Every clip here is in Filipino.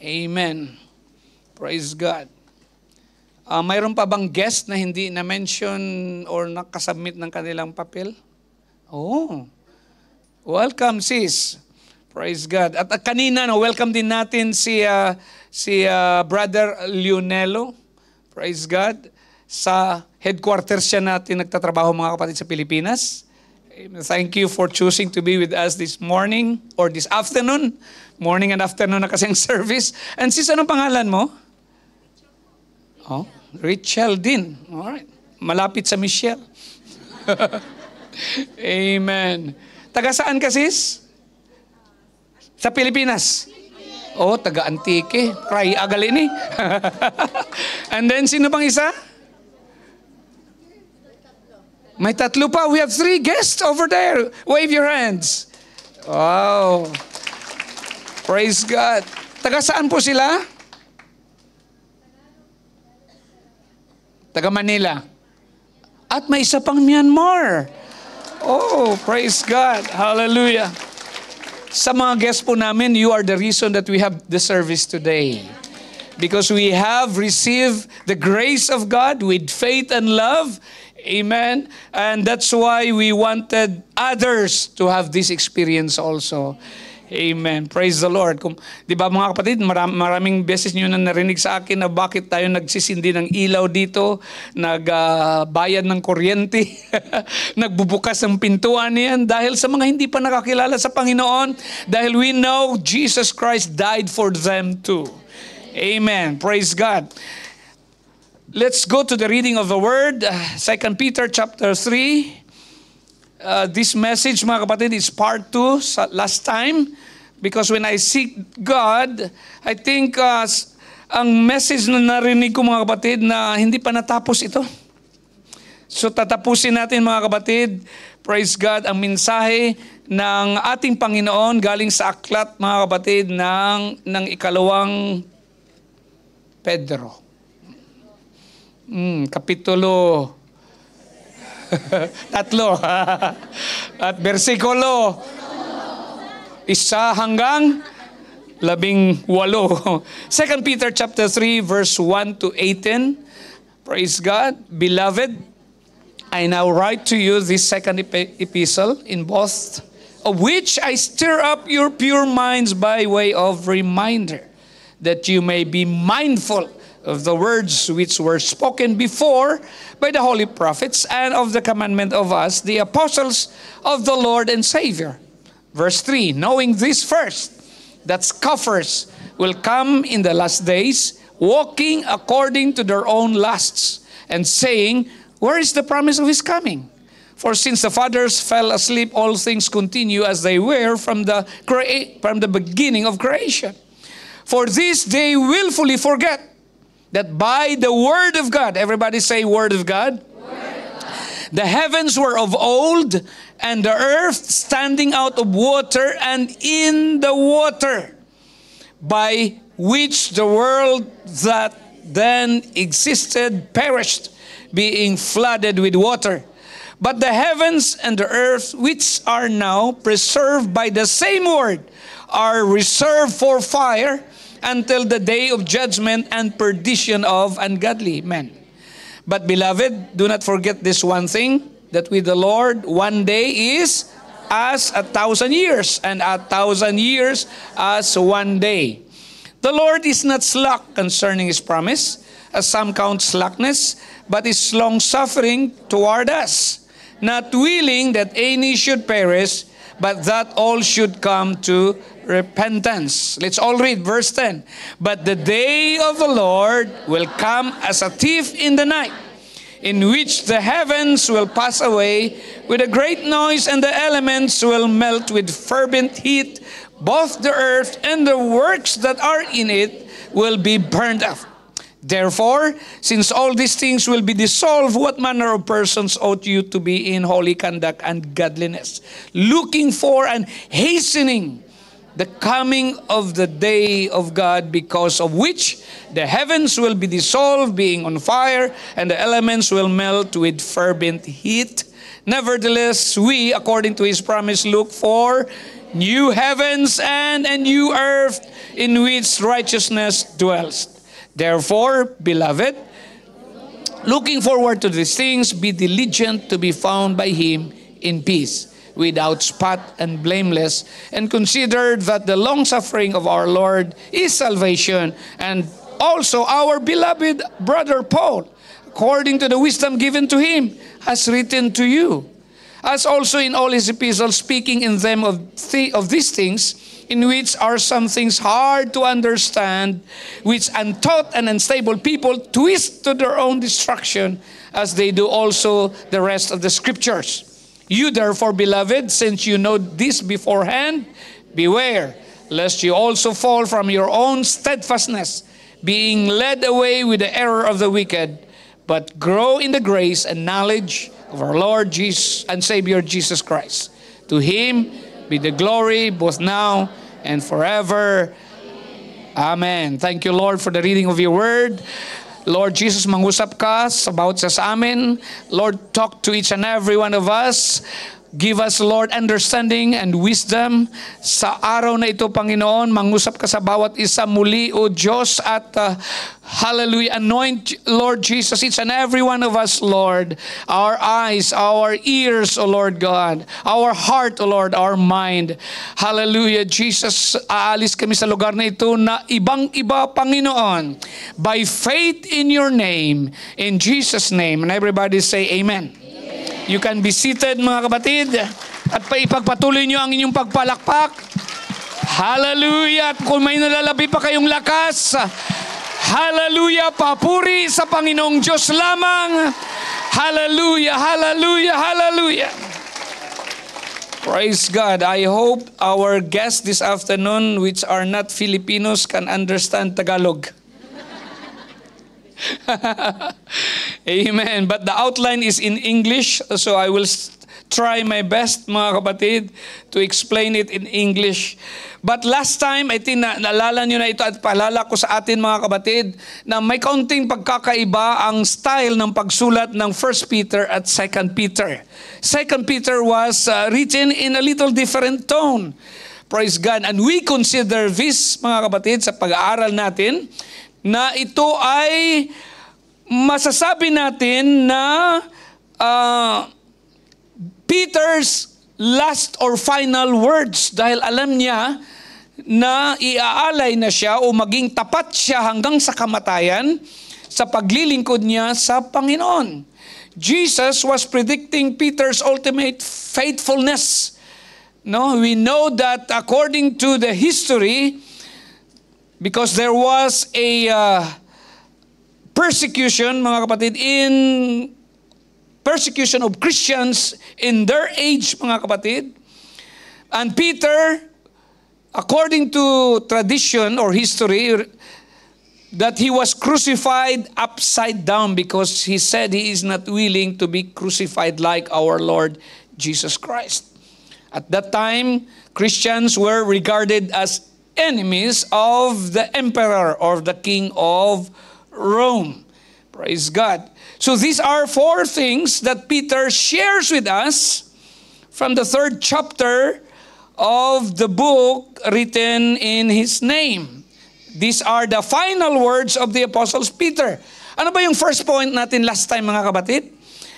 Amen. Praise God. Uh, mayroon pa bang guest na hindi na-mention or nakasubmit ng kanilang papel? Oh. Welcome, sis. Praise God. At uh, kanina, no, welcome din natin si, uh, si uh, Brother Leonelo. Praise God. Sa headquarters siya natin nagtatrabaho mga kapatid sa Pilipinas. Amen. Thank you for choosing to be with us this morning or this afternoon. Morning and afternoon na kasi ang service. And sis, anong pangalan mo? Oh, Rachel Dean. All right. Malapit sa Michelle. Amen. Taga saan ka sis? Sa Pilipinas. Oh, taga Antique. Cry agal ini. And then, sino bang isa? May tatlo pa. We have three guests over there. Wave your hands. Wow. Praise God. Taga saan po sila? Taga Manila. At may isa pang Myanmar. Oh, praise God. Hallelujah. Sa mga guests po namin, you are the reason that we have the service today. Because we have received the grace of God with faith and love. Amen? And that's why we wanted others to have this experience also. Amen. Praise the Lord. Kung, di ba mga kapatid, maram, maraming beses nyo na narinig sa akin na bakit tayo nagsisindi ng ilaw dito, nagbayad uh, ng kuryente, nagbubukas ng pintuan niyan dahil sa mga hindi pa nakakilala sa Panginoon, dahil we know Jesus Christ died for them too. Amen. Praise God. Let's go to the reading of the word. Uh, Second Peter chapter 3. Uh, this message, mga kapatid, is part 2 last time. Because when I seek God, I think uh, ang message na narinig ko mga kapatid na hindi pa natapos ito. So tatapusin natin mga kapatid, praise God, ang mensahe ng ating Panginoon galing sa aklat mga kapatid ng, ng ikalawang Pedro. Mm, kapitulo tatlo at bersikulo isa hanggang labing walo. Second Peter chapter 3 verse 1 to 18. Praise God. Beloved, I now write to you this second ep epistle in both of which I stir up your pure minds by way of reminder that you may be mindful of the words which were spoken before by the holy prophets and of the commandment of us, the apostles of the Lord and Savior. Verse 3 Knowing this first, that scoffers will come in the last days, walking according to their own lusts, and saying, Where is the promise of his coming? For since the fathers fell asleep, all things continue as they were from the, from the beginning of creation. For this they willfully forget that by the word of God, everybody say word of God. The heavens were of old, and the earth standing out of water and in the water, by which the world that then existed perished, being flooded with water. But the heavens and the earth, which are now preserved by the same word, are reserved for fire until the day of judgment and perdition of ungodly men. But beloved, do not forget this one thing that with the Lord one day is as a thousand years, and a thousand years as one day. The Lord is not slack concerning his promise, as some count slackness, but is long suffering toward us, not willing that any should perish, but that all should come to repentance. Let's all read verse 10. But the day of the Lord will come as a thief in the night, in which the heavens will pass away with a great noise, and the elements will melt with fervent heat. Both the earth and the works that are in it will be burned up. Therefore, since all these things will be dissolved, what manner of persons ought you to be in holy conduct and godliness, looking for and hastening the coming of the day of God, because of which the heavens will be dissolved, being on fire, and the elements will melt with fervent heat. Nevertheless, we, according to his promise, look for new heavens and a new earth in which righteousness dwells. Therefore, beloved, looking forward to these things, be diligent to be found by him in peace without spot and blameless, and considered that the long suffering of our Lord is salvation, and also our beloved brother Paul, according to the wisdom given to him, has written to you. As also in all his epistles, speaking in them of, th of these things, in which are some things hard to understand, which untaught and unstable people twist to their own destruction, as they do also the rest of the scriptures. You therefore, beloved, since you know this beforehand, beware lest you also fall from your own steadfastness, being led away with the error of the wicked, but grow in the grace and knowledge of our Lord Jesus and Savior Jesus Christ. To him be the glory both now and forever. Amen. Thank you, Lord, for the reading of your word. Lord Jesus, mangusap ka sa bawat sa amin. Lord, talk to each and every one of us. Give us, Lord, understanding and wisdom. Sa araw na ito, Panginoon, mangusap ka sa bawat isa muli, O Diyos, at uh, hallelujah, anoint, Lord Jesus, It's on every one of us, Lord. Our eyes, our ears, O Lord God. Our heart, O Lord, our mind. Hallelujah, Jesus, aalis kami sa lugar na ito na ibang-iba, Panginoon. By faith in your name, in Jesus' name. And everybody say, Amen. You can be seated mga kapatid at paipagpatuloy nyo ang inyong pagpalakpak. Hallelujah! At kung may nalalabi pa kayong lakas, hallelujah! Papuri sa Panginoong Diyos lamang. Hallelujah! Hallelujah! Hallelujah! Praise God. I hope our guests this afternoon which are not Filipinos can understand Tagalog. Amen. But the outline is in English, so I will try my best, mga kapatid, to explain it in English. But last time, I think na naalala nyo na ito at paalala ko sa atin, mga kapatid, na may kaunting pagkakaiba ang style ng pagsulat ng 1 Peter at 2 Peter. 2 Peter was uh, written in a little different tone. Praise God. And we consider this, mga kapatid, sa pag-aaral natin, na ito ay masasabi natin na uh, Peter's last or final words dahil alam niya na iaalay na siya o maging tapat siya hanggang sa kamatayan sa paglilingkod niya sa Panginoon. Jesus was predicting Peter's ultimate faithfulness. No, we know that according to the history, Because there was a uh, persecution, mga kapatid, in persecution of Christians in their age, mga kapatid. And Peter, according to tradition or history, that he was crucified upside down because he said he is not willing to be crucified like our Lord Jesus Christ. At that time, Christians were regarded as enemies of the emperor or the king of Rome. Praise God. So these are four things that Peter shares with us from the third chapter of the book written in his name. These are the final words of the Apostles Peter. Ano ba yung first point natin last time mga kapatid?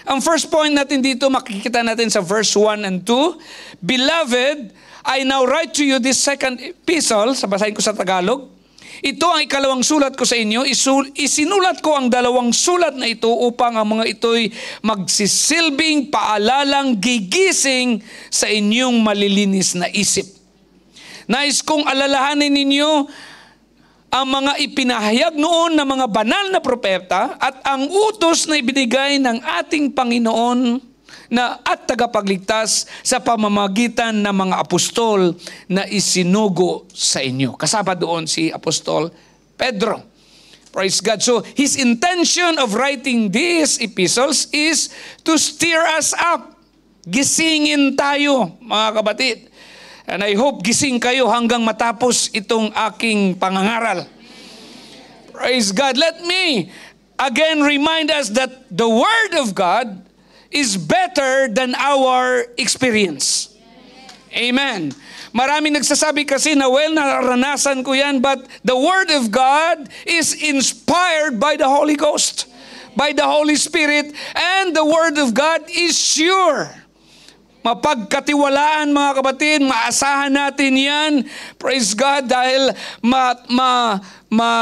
Ang first point natin dito makikita natin sa verse 1 and 2. Beloved, I now write to you this second epistle, sabasahin ko sa Tagalog. Ito ang ikalawang sulat ko sa inyo. Isul, isinulat ko ang dalawang sulat na ito upang ang mga ito'y magsisilbing paalalang gigising sa inyong malilinis na isip. Nais kong alalahanin ninyo ang mga ipinahayag noon ng mga banal na propeta at ang utos na ibinigay ng ating Panginoon na at tagapagligtas sa pamamagitan ng mga apostol na isinugo sa inyo. Kasama doon si Apostol Pedro. Praise God. So, his intention of writing these epistles is to steer us up. Gisingin tayo, mga kabatid. And I hope gising kayo hanggang matapos itong aking pangangaral. Praise God. Let me again remind us that the Word of God is better than our experience. Amen. Maraming nagsasabi kasi na, well, naranasan ko yan, but the Word of God is inspired by the Holy Ghost, by the Holy Spirit, and the Word of God is sure. Mapagkatiwalaan mga kapatid, maasahan natin yan. Praise God dahil ma, ma, ma,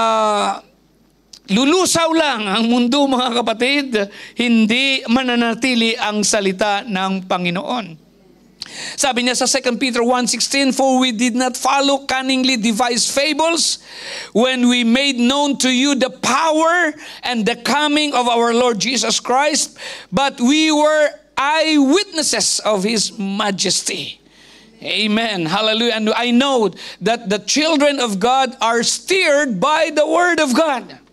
Lulusaw lang ang mundo mga kapatid, hindi mananatili ang salita ng Panginoon. Sabi niya sa 2 Peter 1.16, For we did not follow cunningly devised fables when we made known to you the power and the coming of our Lord Jesus Christ, but we were eyewitnesses of His majesty. Amen. Hallelujah. And I know that the children of God are steered by the Word of God.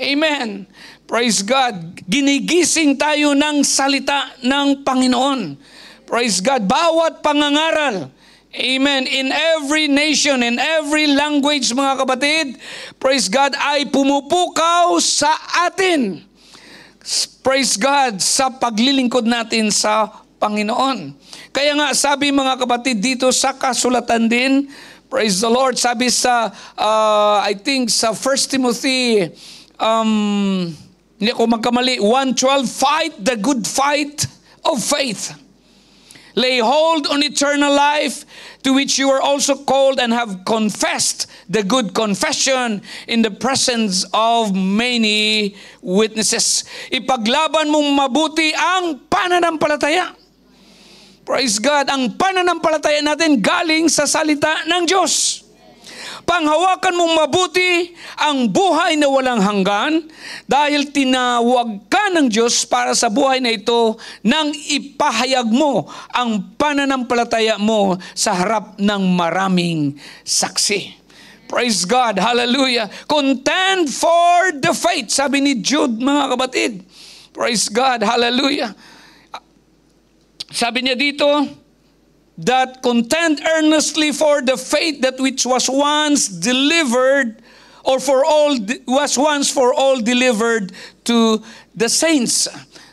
Amen. Praise God. Ginigising tayo ng salita ng Panginoon. Praise God. Bawat pangangaral. Amen. In every nation, in every language, mga kapatid, praise God, ay pumupukaw sa atin. Praise God, sa paglilingkod natin sa Panginoon. Kaya nga sabi mga kapatid dito sa kasulatan din, praise the Lord, sabi sa, uh, I think sa 1 Timothy um, hindi ako magkamali, 1.12, fight the good fight of faith. Lay hold on eternal life to which you are also called and have confessed the good confession in the presence of many witnesses. Ipaglaban mong mabuti ang pananampalataya. Praise God, ang pananampalataya natin galing sa salita ng Diyos. Panghawakan mong mabuti ang buhay na walang hanggan dahil tinawag ka ng Diyos para sa buhay na ito nang ipahayag mo ang pananampalataya mo sa harap ng maraming saksi. Praise God. Hallelujah. Contend for the faith. Sabi ni Jude, mga kapatid. Praise God. Hallelujah. Sabi niya dito, that contend earnestly for the faith that which was once delivered or for all was once for all delivered to the saints.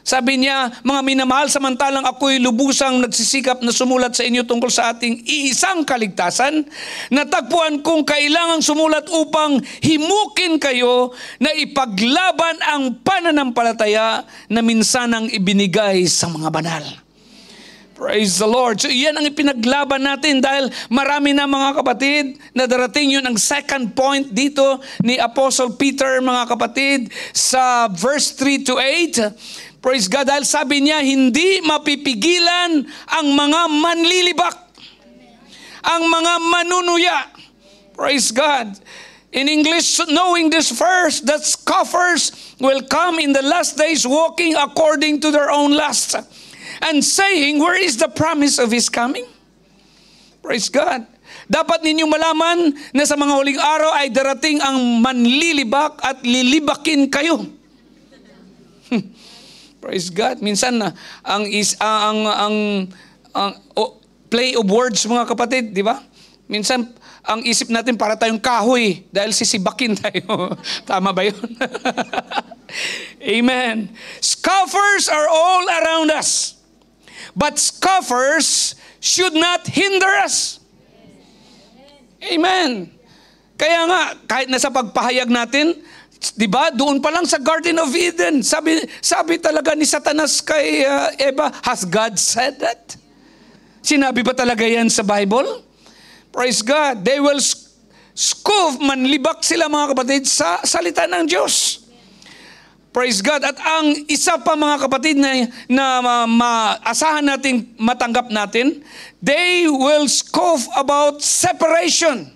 Sabi niya, mga minamahal, samantalang ako'y lubusang nagsisikap na sumulat sa inyo tungkol sa ating iisang kaligtasan, natagpuan kong kailangang sumulat upang himukin kayo na ipaglaban ang pananampalataya na minsan minsanang ibinigay sa mga banal. Praise the Lord. So yan ang ipinaglaban natin dahil marami na mga kapatid na darating yun ang second point dito ni Apostle Peter mga kapatid sa verse 3 to 8. Praise God dahil sabi niya hindi mapipigilan ang mga manlilibak. Ang mga manunuya. Praise God. In English, knowing this first, that scoffers will come in the last days walking according to their own lusts and saying, where is the promise of His coming? Praise God. Dapat ninyo malaman na sa mga huling araw ay darating ang manlilibak at lilibakin kayo. Praise God. Minsan na ang is uh, ang ang, ang oh, play of words mga kapatid, di ba? Minsan ang isip natin para tayong kahoy dahil sisibakin tayo. Tama ba 'yon? Amen. Scoffers are all around us. But scoffers should not hinder us. Amen. Kaya nga, kahit nasa pagpahayag natin, di ba, doon pa lang sa Garden of Eden, sabi, sabi talaga ni Satanas kay uh, Eva, has God said that? Sinabi ba talaga yan sa Bible? Praise God. They will sc- scoff, manlibak sila mga kapatid sa salita ng Diyos. Praise God. At ang isa pa mga kapatid na, na maasahan ma natin matanggap natin, they will scoff about separation.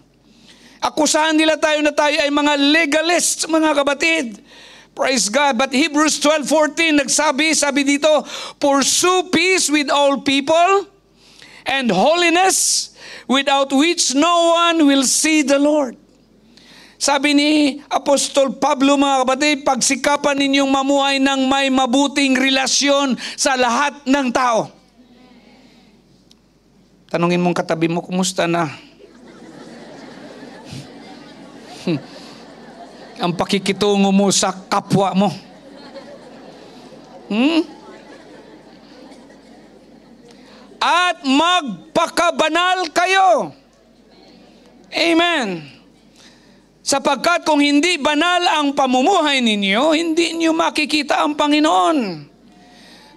Akusahan nila tayo na tayo ay mga legalists mga kapatid. Praise God. But Hebrews 12:14 nagsabi, sabi dito, pursue peace with all people and holiness without which no one will see the Lord. Sabi ni Apostol Pablo mga kapatid, pagsikapan ninyong mamuhay ng may mabuting relasyon sa lahat ng tao. Tanungin mong katabi mo, kumusta na? Ang pakikitungo mo sa kapwa mo. Hmm? At magpakabanal kayo. Amen. Sapagkat kung hindi banal ang pamumuhay ninyo, hindi niyo makikita ang Panginoon.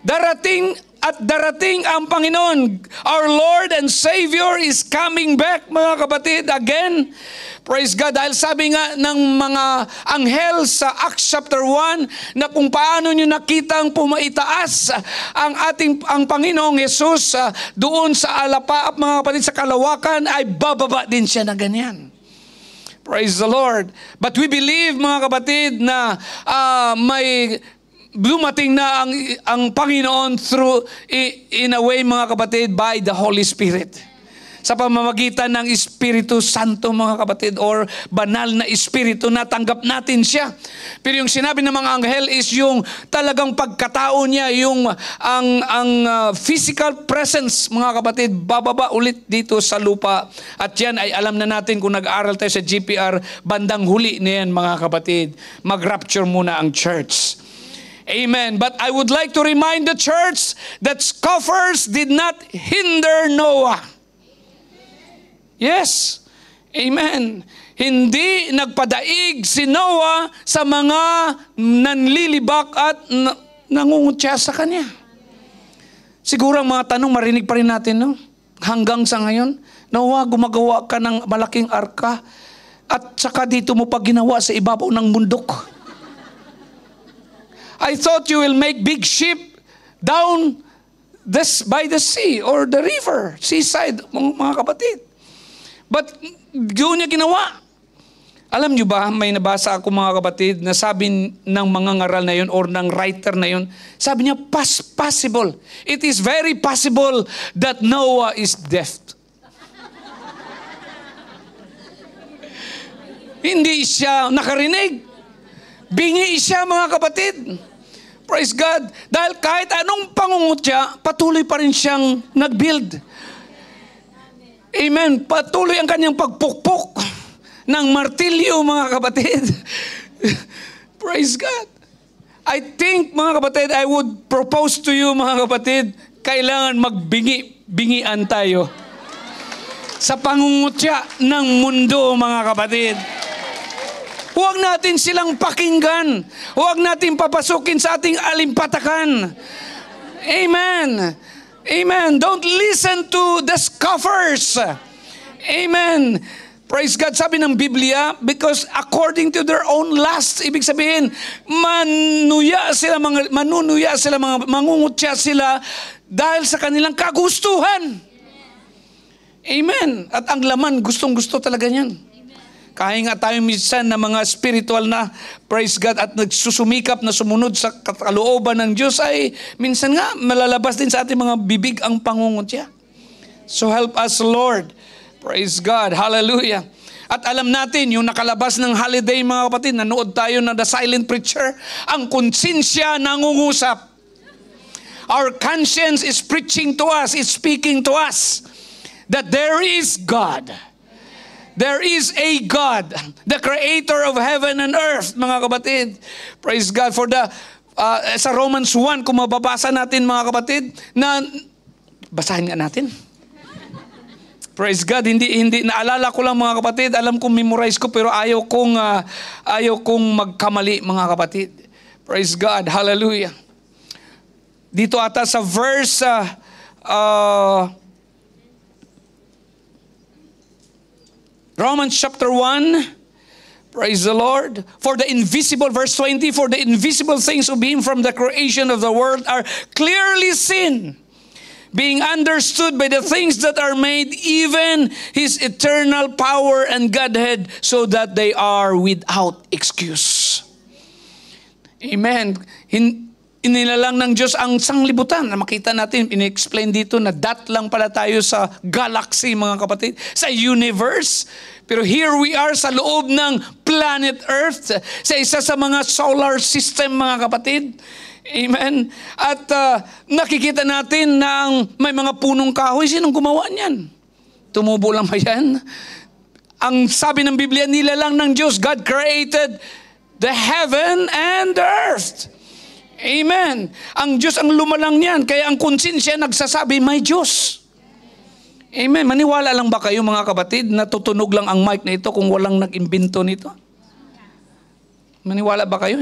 Darating at darating ang Panginoon. Our Lord and Savior is coming back, mga kapatid, again. Praise God. Dahil sabi nga ng mga anghel sa Acts chapter 1 na kung paano nyo nakita ang pumaitaas ang ating ang Panginoong Yesus uh, doon sa alapa at mga kapatid sa kalawakan ay bababa din siya na ganyan. Praise the Lord. But we believe, mga kapatid, na uh, may dumating na ang, ang Panginoon through, in a way, mga kapatid, by the Holy Spirit sa pamamagitan ng Espiritu Santo mga kapatid or banal na Espiritu na tanggap natin siya. Pero yung sinabi ng mga anghel is yung talagang pagkatao niya, yung ang, ang uh, physical presence mga kapatid, bababa ulit dito sa lupa. At yan ay alam na natin kung nag aral tayo sa GPR, bandang huli na yan mga kapatid. Mag-rapture muna ang church. Amen. But I would like to remind the church that scoffers did not hinder Noah. Yes. Amen. Hindi nagpadaig si Noah sa mga nanlilibak at nangungutya sa kanya. Siguro ang mga tanong marinig pa rin natin, no? Hanggang sa ngayon, Noah, gumagawa ka ng malaking arka at saka dito mo pa ginawa sa ibabaw ng bundok. I thought you will make big ship down this by the sea or the river, seaside, mga kapatid. But doon niya ginawa. Alam niyo ba, may nabasa ako mga kapatid na sabi ng mga ngaral na yun or ng writer na yun, sabi niya, Pas possible. It is very possible that Noah is deaf. Hindi siya nakarinig. Bingi siya mga kapatid. Praise God. Dahil kahit anong pangungutya, patuloy pa rin siyang nag-build. Amen. Patuloy ang kanyang pagpukpok ng martilyo, mga kapatid. Praise God. I think, mga kapatid, I would propose to you, mga kapatid, kailangan magbingi-bingian tayo sa pangungutya ng mundo, mga kapatid. Huwag natin silang pakinggan. Huwag natin papasukin sa ating alimpatakan. Amen. Amen. Don't listen to the scoffers. Amen. Praise God, sabi ng Biblia, because according to their own lust, ibig sabihin, manuya sila, mga, manunuya sila, mga, mangungutya sila dahil sa kanilang kagustuhan. Amen. At ang laman, gustong-gusto talaga niyan. Kaya nga tayo minsan na mga spiritual na, praise God, at nagsusumikap na sumunod sa kalooban ng Diyos, ay minsan nga malalabas din sa ating mga bibig ang pangungutya. So help us, Lord. Praise God. Hallelujah. At alam natin, yung nakalabas ng holiday, mga kapatid, nanood tayo na The Silent Preacher, ang konsensya nangungusap. Our conscience is preaching to us, is speaking to us that there is God. There is a God, the creator of heaven and earth, mga kapatid. Praise God for the, uh, sa Romans 1, kung mababasa natin mga kapatid na, basahin nga natin. Praise God, hindi, hindi, naalala ko lang mga kapatid, alam kong memorize ko, pero ayaw kong, uh, ayaw kong magkamali mga kapatid. Praise God, hallelujah. Dito ata sa verse, uh, uh, Romans chapter 1, Praise the Lord. For the invisible, verse 20, for the invisible things of Him from the creation of the world are clearly seen, being understood by the things that are made, even His eternal power and Godhead, so that they are without excuse. Amen. In, inilalang ng Diyos ang sanglibutan. Makita natin, in-explain dito na dat lang pala tayo sa galaxy, mga kapatid, sa universe. Pero here we are sa loob ng planet Earth, sa isa sa mga solar system, mga kapatid. Amen? At uh, nakikita natin na may mga punong kahoy. Sinong gumawa niyan? Tumubo lang ba yan? Ang sabi ng Biblia, nilalang ng Diyos, God created the heaven and the earth. Amen. Ang Diyos ang lumalang niyan. Kaya ang konsensya nagsasabi, may Diyos. Amen. Maniwala lang ba kayo mga kapatid na tutunog lang ang mic na ito kung walang nag-imbento nito? Maniwala ba kayo?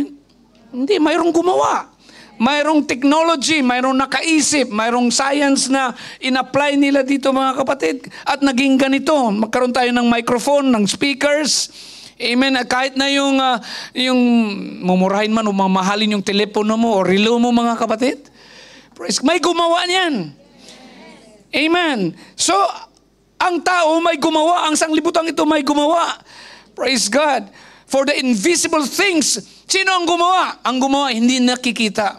Hindi, mayroong gumawa. Mayroong technology, mayroong nakaisip, mayroong science na in-apply nila dito mga kapatid. At naging ganito, magkaroon tayo ng microphone, ng speakers, Amen. Kahit na yung, uh, yung mumurahin man o mamahalin yung telepono mo o relo mo mga kapatid. Praise. May gumawa niyan. Amen. So, ang tao may gumawa. Ang sanglibutan ito may gumawa. Praise God. For the invisible things. Sino ang gumawa? Ang gumawa, hindi nakikita.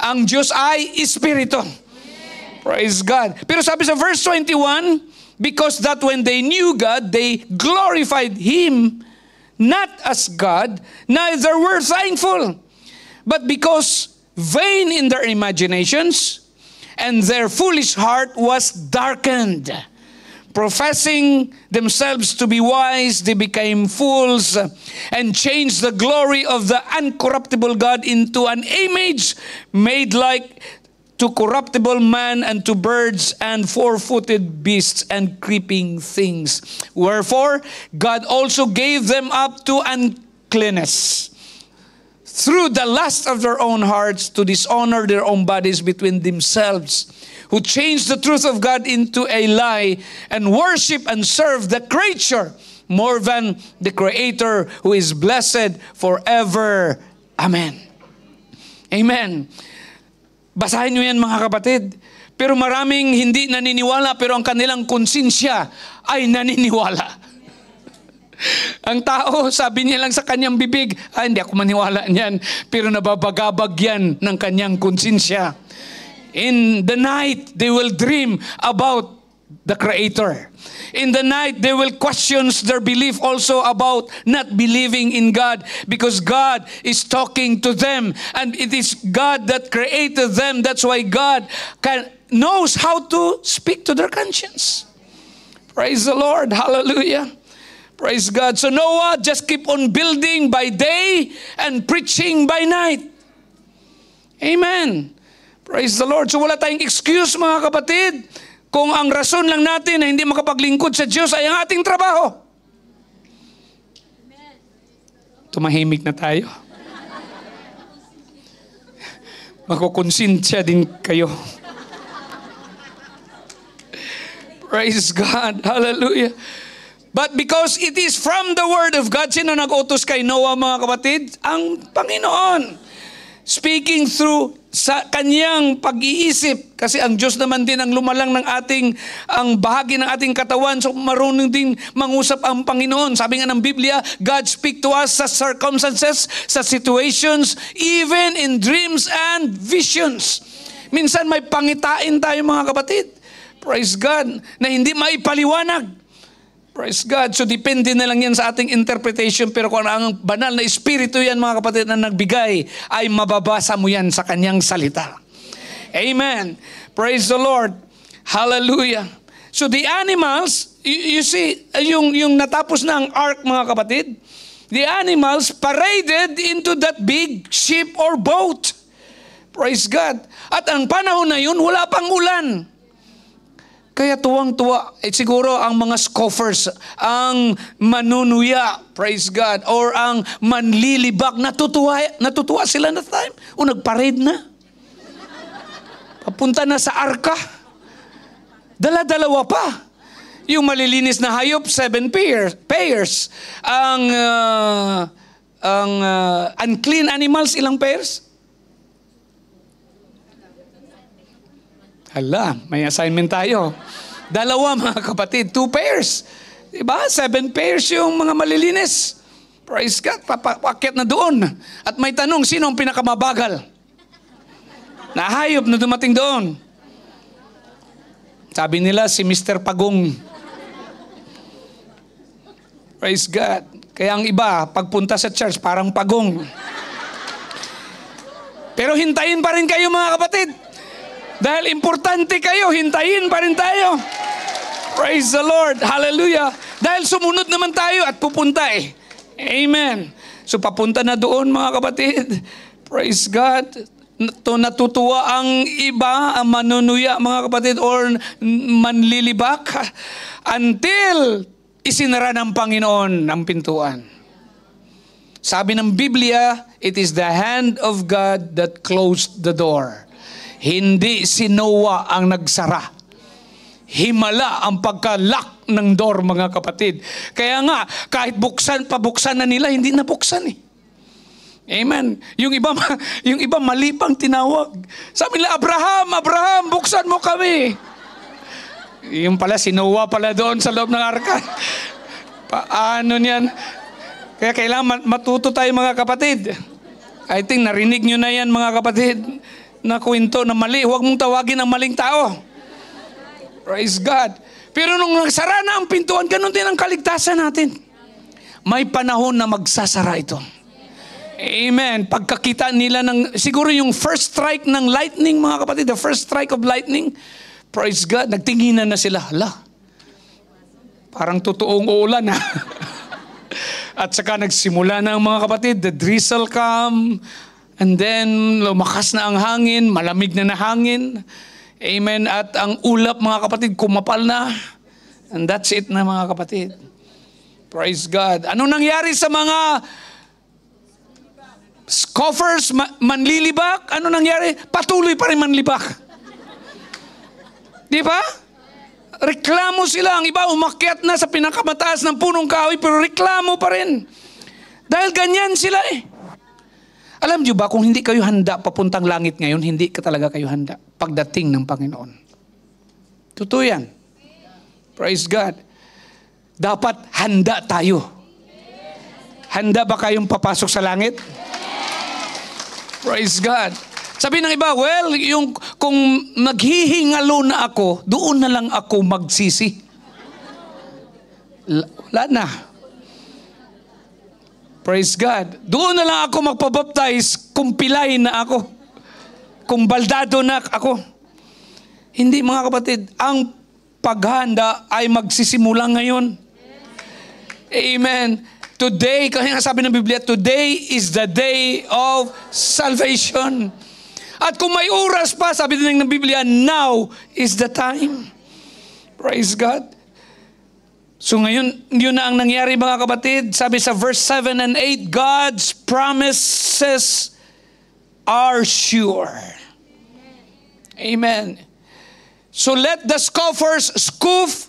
Ang Diyos ay Espiritu. Praise God. Pero sabi sa verse 21, because that when they knew God, they glorified Him not as God, neither were thankful, but because vain in their imaginations, and their foolish heart was darkened. Professing themselves to be wise, they became fools and changed the glory of the uncorruptible God into an image made like to corruptible man and to birds and four-footed beasts and creeping things. Wherefore, God also gave them up to uncleanness through the lust of their own hearts to dishonor their own bodies between themselves, who changed the truth of God into a lie and worship and serve the creature more than the creator who is blessed forever. Amen. Amen. Basahin niyo yan mga kapatid. Pero maraming hindi naniniwala pero ang kanilang konsensya ay naniniwala. ang tao, sabi niya lang sa kanyang bibig, ah, hindi ako maniwala niyan, pero nababagabag yan ng kanyang konsensya. In the night, they will dream about the Creator. In the night, they will question their belief also about not believing in God because God is talking to them and it is God that created them. That's why God can, knows how to speak to their conscience. Praise the Lord. Hallelujah. Praise God. So Noah just keep on building by day and preaching by night. Amen. Praise the Lord. So wala tayong excuse mga kapatid Kung ang rason lang natin na hindi makapaglingkod sa Diyos ay ang ating trabaho. Tumahimik na tayo. Makukonsensya din kayo. Praise God. Hallelujah. But because it is from the Word of God, sino nag-utos kay Noah mga kapatid? Ang Panginoon. Speaking through sa kanyang pag-iisip kasi ang Diyos naman din ang lumalang ng ating ang bahagi ng ating katawan so marunong din mangusap ang Panginoon sabi nga ng Biblia God speak to us sa circumstances sa situations even in dreams and visions minsan may pangitain tayo mga kapatid praise God na hindi maipaliwanag Praise God. So depende na lang yan sa ating interpretation. Pero kung ang banal na espiritu yan mga kapatid na nagbigay, ay mababasa mo yan sa kanyang salita. Amen. Praise the Lord. Hallelujah. So the animals, you, you see, yung, yung natapos na ang ark mga kapatid, the animals paraded into that big ship or boat. Praise God. At ang panahon na yun, wala pang ulan. Kaya tuwang-tuwa, eh, siguro ang mga scoffers, ang manunuya, praise God, or ang manlilibak, natutuwa, natutuwa sila na time. O nagparade na. Papunta na sa arka. Dala-dalawa pa. Yung malilinis na hayop, seven pairs. pairs. Ang, uh, ang uh, unclean animals, ilang pairs? Hala, may assignment tayo. Dalawa mga kapatid, two pairs. Diba? Seven pairs yung mga malilinis. Praise God, papakit na doon. At may tanong, sino ang pinakamabagal? Nahayop na dumating doon. Sabi nila, si Mr. Pagong. Praise God. Kaya ang iba, pagpunta sa church, parang pagong. Pero hintayin pa rin kayo mga kapatid. Dahil importante kayo, hintayin pa rin tayo. Praise the Lord. Hallelujah. Dahil sumunod naman tayo at pupunta eh. Amen. So papunta na doon mga kapatid. Praise God. To natutuwa ang iba, ang manunuya mga kapatid or manlilibak until isinara ng Panginoon ang pintuan. Sabi ng Biblia, it is the hand of God that closed the door. Hindi si Noah ang nagsara. Himala ang pagkalak ng door, mga kapatid. Kaya nga, kahit buksan, pabuksan na nila, hindi nabuksan eh. Amen. Yung iba, yung iba mali pang tinawag. Sabi nila, Abraham, Abraham, buksan mo kami. Yung pala, si Noah pala doon sa loob ng arka. Paano niyan? Kaya kailangan matuto tayo mga kapatid. I think narinig nyo na yan mga kapatid na kwento na mali. Huwag mong tawagin ang maling tao. Praise God. Pero nung nagsara na ang pintuan, ganun din ang kaligtasan natin. May panahon na magsasara ito. Amen. Pagkakita nila ng, siguro yung first strike ng lightning, mga kapatid, the first strike of lightning, praise God, nagtinginan na sila. Hala, parang totoong ulan ha. At saka nagsimula na ang mga kapatid, the drizzle come, And then, lumakas na ang hangin, malamig na na hangin. Amen. At ang ulap, mga kapatid, kumapal na. And that's it na, mga kapatid. Praise God. Ano nangyari sa mga scoffers, manlilibak? Ano nangyari? Patuloy pa rin manlibak. Di ba? Reklamo sila. Ang iba umakyat na sa pinakamataas ng punong kahoy pero reklamo pa rin. Dahil ganyan sila eh. Alam niyo ba, kung hindi kayo handa papuntang langit ngayon, hindi ka talaga kayo handa pagdating ng Panginoon. Totoo yan. Praise God. Dapat handa tayo. Handa ba kayong papasok sa langit? Praise God. Sabi ng iba, well, yung kung maghihingalo na ako, doon na lang ako magsisi. Wala na. Praise God. Doon na lang ako magpabaptize kung pilay na ako. Kung baldado na ako. Hindi mga kapatid, ang paghanda ay magsisimula ngayon. Amen. Today, kaya nga sabi ng Biblia, today is the day of salvation. At kung may oras pa, sabi din ng Biblia, now is the time. Praise God. So ngayon, yun na ang nangyari mga kapatid. Sabi sa verse 7 and 8, God's promises are sure. Amen. So let the scoffers scoff.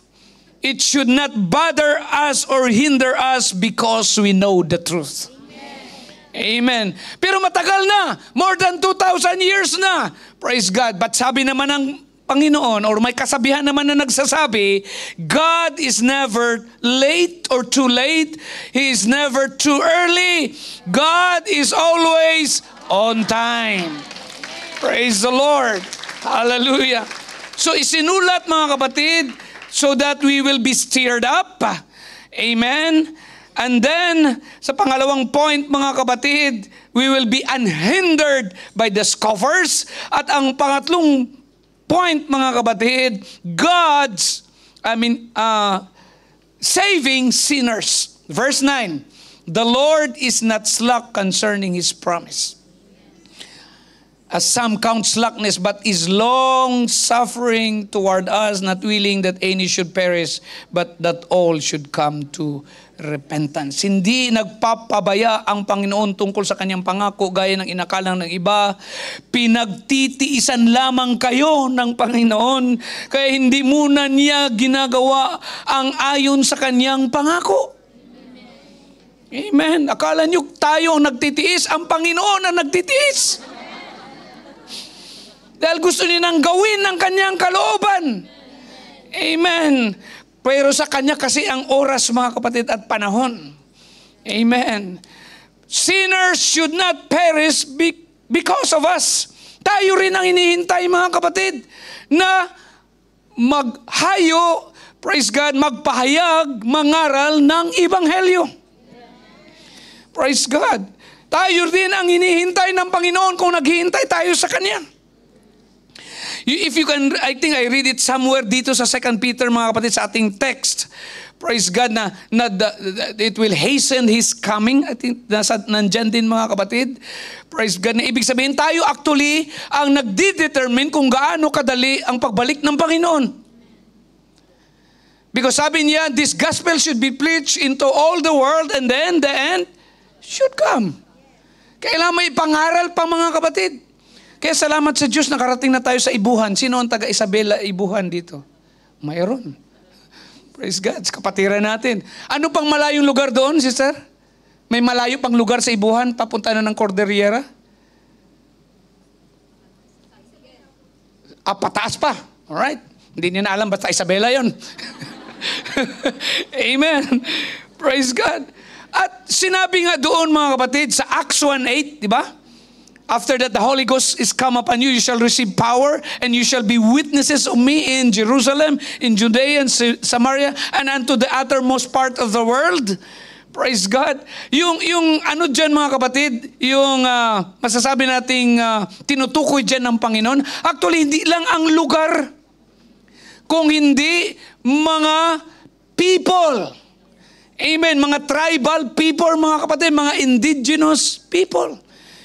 It should not bother us or hinder us because we know the truth. Amen. Pero matagal na. More than 2,000 years na. Praise God. But sabi naman ng Panginoon or may kasabihan naman na nagsasabi, God is never late or too late. He is never too early. God is always on time. Praise the Lord. Hallelujah. So isinulat mga kapatid so that we will be stirred up. Amen. And then, sa pangalawang point mga kapatid, we will be unhindered by the scoffers. At ang pangatlong point, mga kabatid, God's, I mean, uh, saving sinners. Verse 9, The Lord is not slack concerning His promise. As some count slackness, but is long-suffering toward us, not willing that any should perish, but that all should come to repentance. Hindi nagpapabaya ang Panginoon tungkol sa kanyang pangako gaya ng inakalang ng iba. Pinagtitiisan lamang kayo ng Panginoon kaya hindi muna niya ginagawa ang ayon sa kanyang pangako. Amen. Akala niyo tayo ang nagtitiis, ang Panginoon ang nagtitiis. Dahil gusto niya nang gawin ng kanyang kalooban. Amen. Pero sa Kanya kasi ang oras, mga kapatid, at panahon. Amen. Sinners should not perish because of us. Tayo rin ang inihintay, mga kapatid, na maghayo, praise God, magpahayag, mangaral ng Ibanghelyo. Praise God. Tayo din ang inihintay ng Panginoon kung naghihintay tayo sa Kanya. If you can, I think I read it somewhere dito sa 2 Peter, mga kapatid, sa ating text. Praise God na, na the, it will hasten His coming. I think nasa, nandyan din mga kapatid. Praise God na ibig sabihin tayo actually ang nagdi-determine kung gaano kadali ang pagbalik ng Panginoon. Because sabi niya, this gospel should be preached into all the world and then the end should come. Kailangan may pangaral pa mga kapatid. Kaya salamat sa Diyos, nakarating na tayo sa Ibuhan. Sino ang taga Isabela Ibuhan dito? Mayroon. Praise God, kapatiran natin. Ano pang malayong lugar doon, sister? May malayo pang lugar sa Ibuhan, papunta na ng Cordillera? Ah, pataas pa. Alright. Hindi niya na alam, basta Isabela yon. Amen. Praise God. At sinabi nga doon mga kapatid sa Acts 1.8, di ba? After that, the Holy Ghost is come upon you. You shall receive power, and you shall be witnesses of me in Jerusalem, in Judea, and Samaria, and unto the uttermost part of the world. Praise God. Yung, yung ano diyan mga kapatid, yung uh, masasabi nating uh, tinutukoy diyan ng Panginoon, actually hindi lang ang lugar, kung hindi mga people. Amen. Mga tribal people, mga kapatid, mga indigenous people.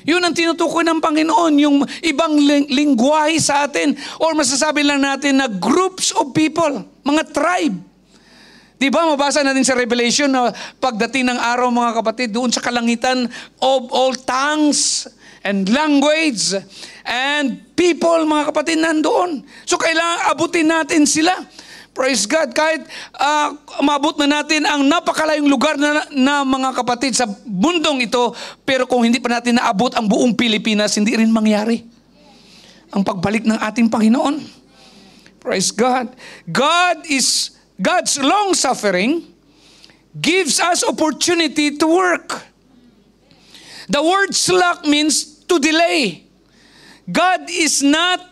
Yun ang tinutukoy ng Panginoon, yung ibang ling- lingwahe sa atin or masasabi lang natin na groups of people, mga tribe. Di ba, mabasa natin sa Revelation na pagdating ng araw mga kapatid, doon sa kalangitan of all tongues and language and people mga kapatid nandoon. So kailangan abutin natin sila. Praise God. Kahit uh, ah, mabot na natin ang napakalayong lugar na, na mga kapatid sa mundong ito, pero kung hindi pa natin naabot ang buong Pilipinas, hindi rin mangyari ang pagbalik ng ating Panginoon. Praise God. God is, God's long-suffering gives us opportunity to work. The word slack means to delay. God is not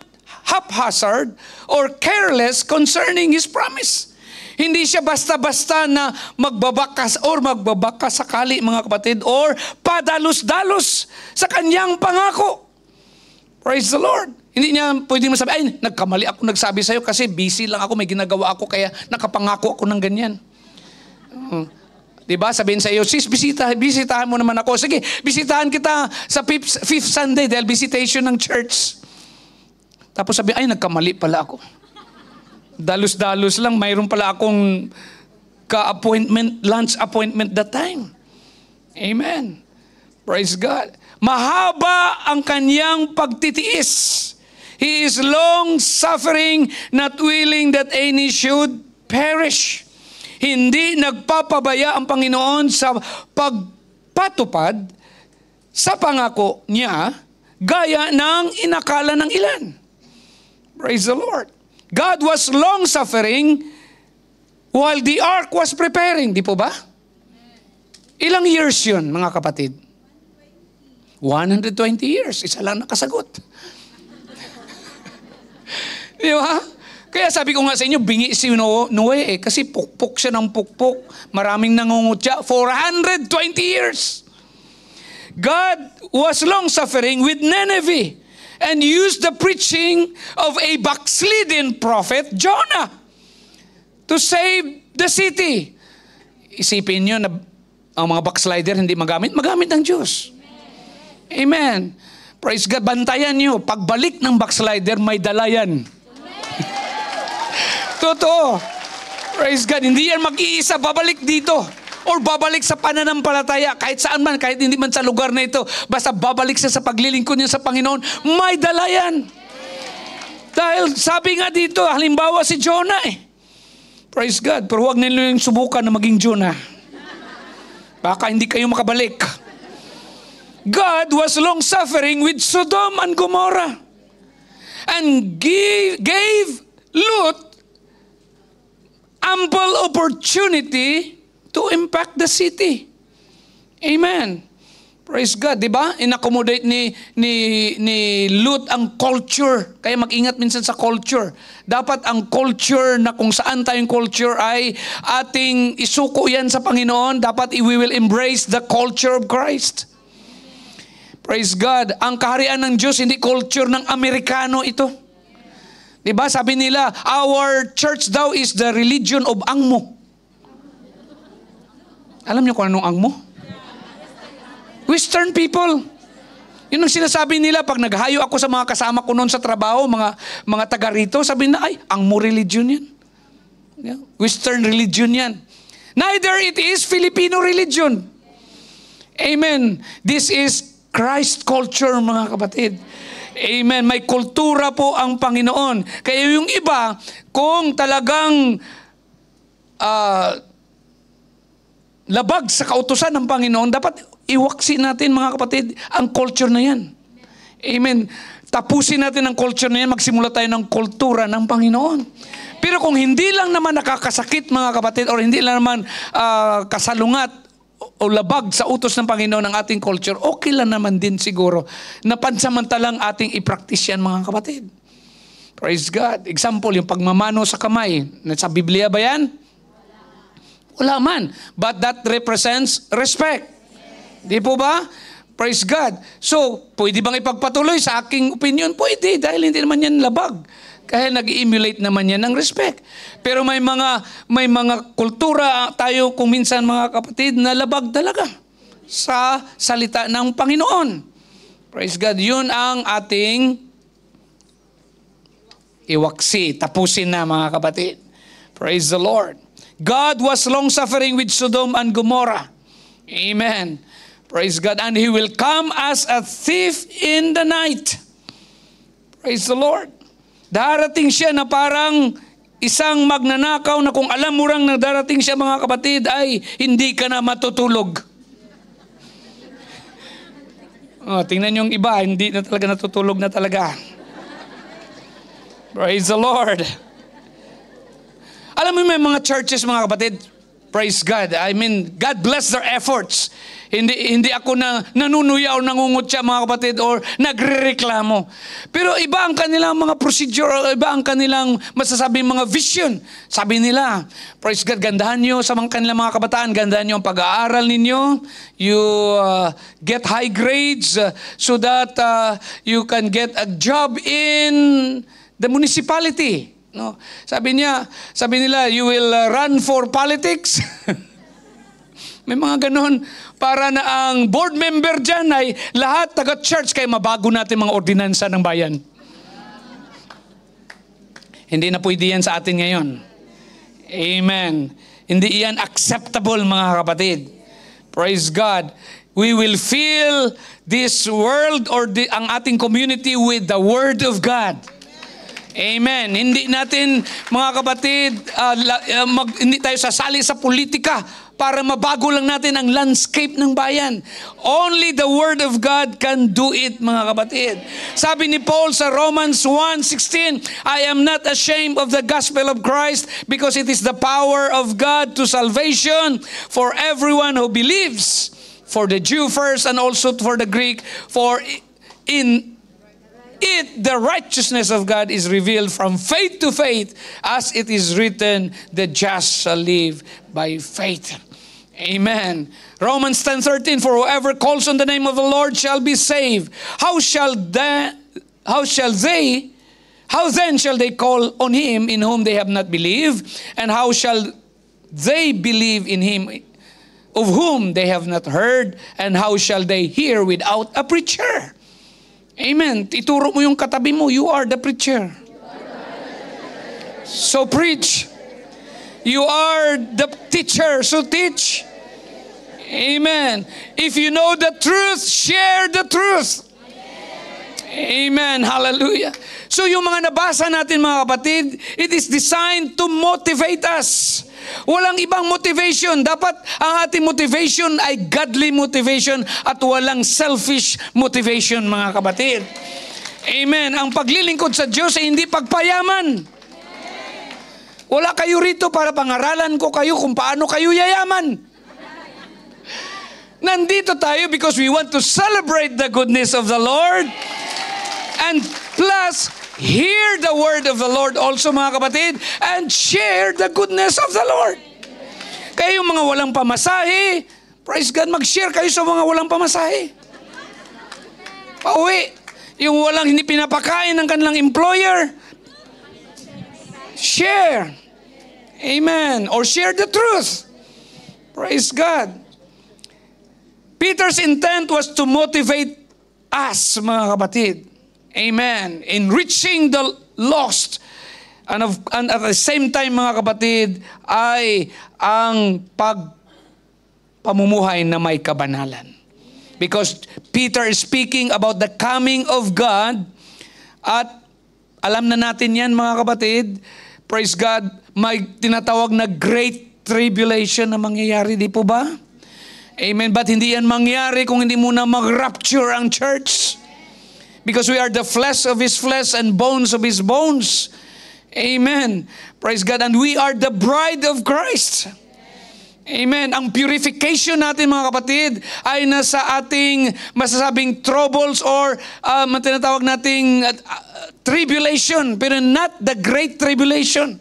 haphazard or careless concerning His promise. Hindi siya basta-basta na magbabakas or magbabakas sakali mga kapatid or padalos-dalos sa kanyang pangako. Praise the Lord. Hindi niya pwedeng masabi, ay, nagkamali ako nagsabi sa'yo kasi busy lang ako, may ginagawa ako kaya nakapangako ako ng ganyan. Hmm. Diba? Sabihin sa iyo, sis, bisita, bisitahan mo naman ako. Sige, bisitahan kita sa fifth, fifth Sunday dahil visitation ng church. Tapos sabi, ay, nagkamali pala ako. Dalos-dalos lang, mayroon pala akong ka-appointment, lunch appointment that time. Amen. Praise God. Mahaba ang kanyang pagtitiis. He is long-suffering, not willing that any should perish. Hindi nagpapabaya ang Panginoon sa pagpatupad sa pangako niya gaya ng inakala ng ilan. Praise the Lord. God was long-suffering while the ark was preparing. Di po ba? Ilang years yun, mga kapatid? 120 years. Isa lang nakasagot. Di ba? Kaya sabi ko nga sa inyo, bingi si Noe eh, kasi pukpok siya ng pukpok. Maraming nangungutya. 420 years. God was long-suffering with Nineveh and used the preaching of a backslidden prophet, Jonah, to save the city. Isipin nyo na ang mga backslider hindi magamit, magamit ng Diyos. Amen. Praise God. Bantayan nyo. Pagbalik ng backslider, may dalayan. Totoo. Praise God. Hindi yan mag-iisa. Babalik dito or babalik sa pananampalataya kahit saan man, kahit hindi man sa lugar na ito, basta babalik siya sa paglilingkod niya sa Panginoon, may dalayan. Dahil sabi nga dito, halimbawa si Jonah eh. Praise God. Pero huwag nila yung subukan na maging Jonah. Baka hindi kayo makabalik. God was long-suffering with Sodom and Gomorrah and give, gave Lot ample opportunity to impact the city. Amen. Praise God, di ba? Inaccommodate ni, ni, ni Lut ang culture. Kaya mag-ingat minsan sa culture. Dapat ang culture na kung saan tayong culture ay ating isuko yan sa Panginoon. Dapat we will embrace the culture of Christ. Praise God. Ang kaharian ng Diyos, hindi culture ng Amerikano ito. Di ba? Sabi nila, our church daw is the religion of Angmo. Alam niyo kung anong ang mo? Western people. Yun ang sinasabi nila pag naghayo ako sa mga kasama ko noon sa trabaho, mga mga taga rito, sabi na ay, ang mo religion 'yan. Yeah. Western religion 'yan. Neither it is Filipino religion. Amen. This is Christ culture mga kapatid. Amen. May kultura po ang Panginoon. Kaya yung iba, kung talagang uh, labag sa kautusan ng Panginoon, dapat iwaksi natin mga kapatid ang culture na yan. Amen. Tapusin natin ang culture na yan, magsimula tayo ng kultura ng Panginoon. Pero kung hindi lang naman nakakasakit mga kapatid or hindi lang naman uh, kasalungat o labag sa utos ng Panginoon ang ating culture, okay lang naman din siguro na pansamantalang ating i-practice yan mga kapatid. Praise God. Example, yung pagmamano sa kamay. Sa Biblia ba yan? Wala man. But that represents respect. Yes. Di po ba? Praise God. So, pwede bang ipagpatuloy sa aking opinion? Pwede, dahil hindi naman yan labag. Kaya nag-emulate naman yan ng respect. Pero may mga, may mga kultura tayo kung minsan mga kapatid na labag talaga sa salita ng Panginoon. Praise God. Yun ang ating iwaksi. Tapusin na mga kapatid. Praise the Lord. God was long-suffering with Sodom and Gomorrah. Amen. Praise God. And He will come as a thief in the night. Praise the Lord. Darating siya na parang isang magnanakaw na kung alam mo lang na darating siya mga kapatid ay hindi ka na matutulog. Oh, tingnan yung iba, hindi na talaga natutulog na talaga. Praise the Lord. Alam mo may mga churches mga kapatid, praise God. I mean, God bless their efforts. Hindi, hindi ako na nanunuya o nangungutya mga kapatid or nagrereklamo. Pero iba ang kanilang mga procedure o iba ang kanilang masasabi mga vision. Sabi nila, praise God, gandahan nyo sa mga kanilang mga kabataan, gandahan nyo ang pag-aaral ninyo. You uh, get high grades uh, so that uh, you can get a job in the municipality. No? Sabi niya, sabi nila, you will uh, run for politics. May mga ganon. Para na ang board member dyan ay lahat taga-church kay mabago natin mga ordinansa ng bayan. Hindi na pwede yan sa atin ngayon. Amen. Hindi iyan acceptable mga kapatid. Praise God. We will fill this world or the, ang ating community with the Word of God. Amen. Hindi natin, mga kapatid, uh, mag, hindi tayo sasali sa politika para mabago lang natin ang landscape ng bayan. Only the Word of God can do it, mga kapatid. Sabi ni Paul sa Romans 1.16, I am not ashamed of the gospel of Christ because it is the power of God to salvation for everyone who believes, for the Jew first and also for the Greek, for in it the righteousness of God is revealed from faith to faith, as it is written, the just shall live by faith. Amen. Romans 10 13, for whoever calls on the name of the Lord shall be saved. How shall they, how shall they, how then shall they call on him in whom they have not believed? And how shall they believe in him of whom they have not heard? And how shall they hear without a preacher? Amen. Ituro mo yung katabi mo, you are the preacher. So preach. You are the teacher, so teach. Amen. If you know the truth, share the truth. Amen. Hallelujah. So yung mga nabasa natin mga kapatid, it is designed to motivate us. Walang ibang motivation. Dapat ang ating motivation ay godly motivation at walang selfish motivation, mga kabatid. Amen. Ang paglilingkod sa Diyos ay hindi pagpayaman. Wala kayo rito para pangaralan ko kayo kung paano kayo yayaman. Nandito tayo because we want to celebrate the goodness of the Lord. And plus, Hear the word of the Lord also mga kapatid and share the goodness of the Lord. Kaya yung mga walang pamasahe, praise God, mag-share kayo sa mga walang pamasahe. Pauwi. Yung walang hindi pinapakain ng kanilang employer, share. Amen. Or share the truth. Praise God. Peter's intent was to motivate us, mga kapatid Amen. In reaching the lost. And, of, and at the same time, mga kapatid, ay ang pag pamumuhay na may kabanalan. Because Peter is speaking about the coming of God at alam na natin yan mga kapatid, praise God, may tinatawag na great tribulation na mangyayari, di po ba? Amen. But hindi yan mangyari kung hindi muna mag-rapture ang church. Because we are the flesh of His flesh and bones of His bones. Amen. Praise God. And we are the bride of Christ. Amen. Ang purification natin mga kapatid ay nasa ating masasabing troubles or um, tinatawag nating uh, uh, tribulation pero not the great tribulation.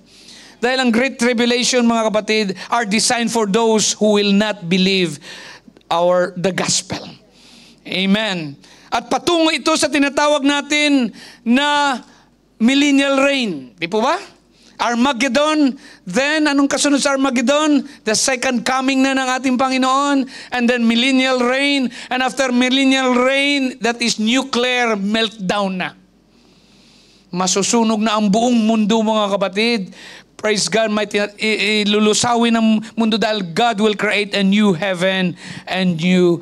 Dahil ang great tribulation mga kapatid are designed for those who will not believe our the gospel. Amen. At patungo ito sa tinatawag natin na millennial reign. Di po ba? Armageddon. Then, anong kasunod sa Armageddon? The second coming na ng ating Panginoon. And then, millennial reign. And after millennial reign, that is nuclear meltdown na. Masusunog na ang buong mundo, mga kabatid. Praise God, may ilulusawin ng mundo dahil God will create a new heaven and new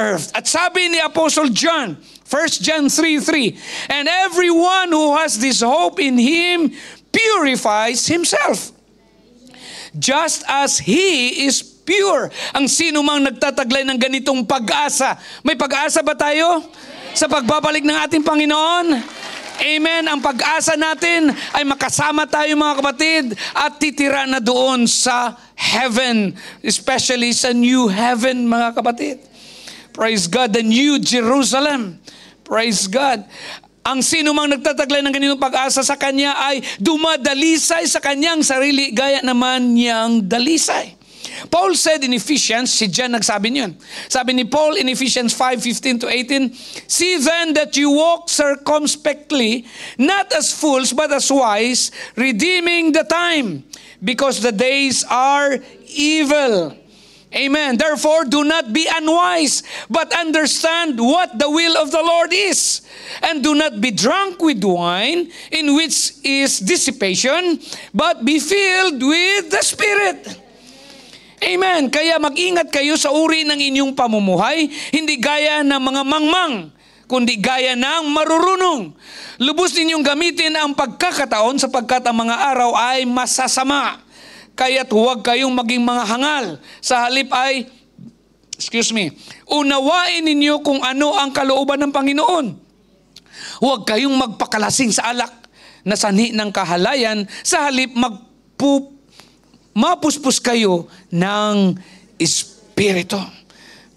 earth. At sabi ni Apostle John, 1 John 3:3, and everyone who has this hope in him purifies himself. Just as he is pure. Ang sino mang nagtataglay ng ganitong pag-asa. May pag-asa ba tayo sa pagbabalik ng ating Panginoon? Amen. Ang pag-asa natin ay makasama tayo mga kapatid at titira na doon sa heaven, especially sa new heaven mga kapatid. Praise God, the New Jerusalem. Praise God. Ang sino mang nagtataglay ng ganitong pag-asa sa kanya ay dumadalisay sa kanyang sarili gaya naman niyang dalisay. Paul said in Ephesians, si Jen nagsabi niyon. Sabi ni Paul in Ephesians 5:15 to 18, See then that you walk circumspectly, not as fools but as wise, redeeming the time, because the days are evil. Amen. Therefore, do not be unwise, but understand what the will of the Lord is. And do not be drunk with wine, in which is dissipation, but be filled with the Spirit. Amen. Kaya mag-ingat kayo sa uri ng inyong pamumuhay, hindi gaya ng mga mangmang, kundi gaya ng marurunong. Lubos ninyong gamitin ang pagkakataon sapagkat ang mga araw ay masasama. Kaya't huwag kayong maging mga hangal. Sa halip ay, excuse me, unawain ninyo kung ano ang kalooban ng Panginoon. Huwag kayong magpakalasing sa alak na sani ng kahalayan. Sa halip, magpup, mapuspos kayo ng Espiritu.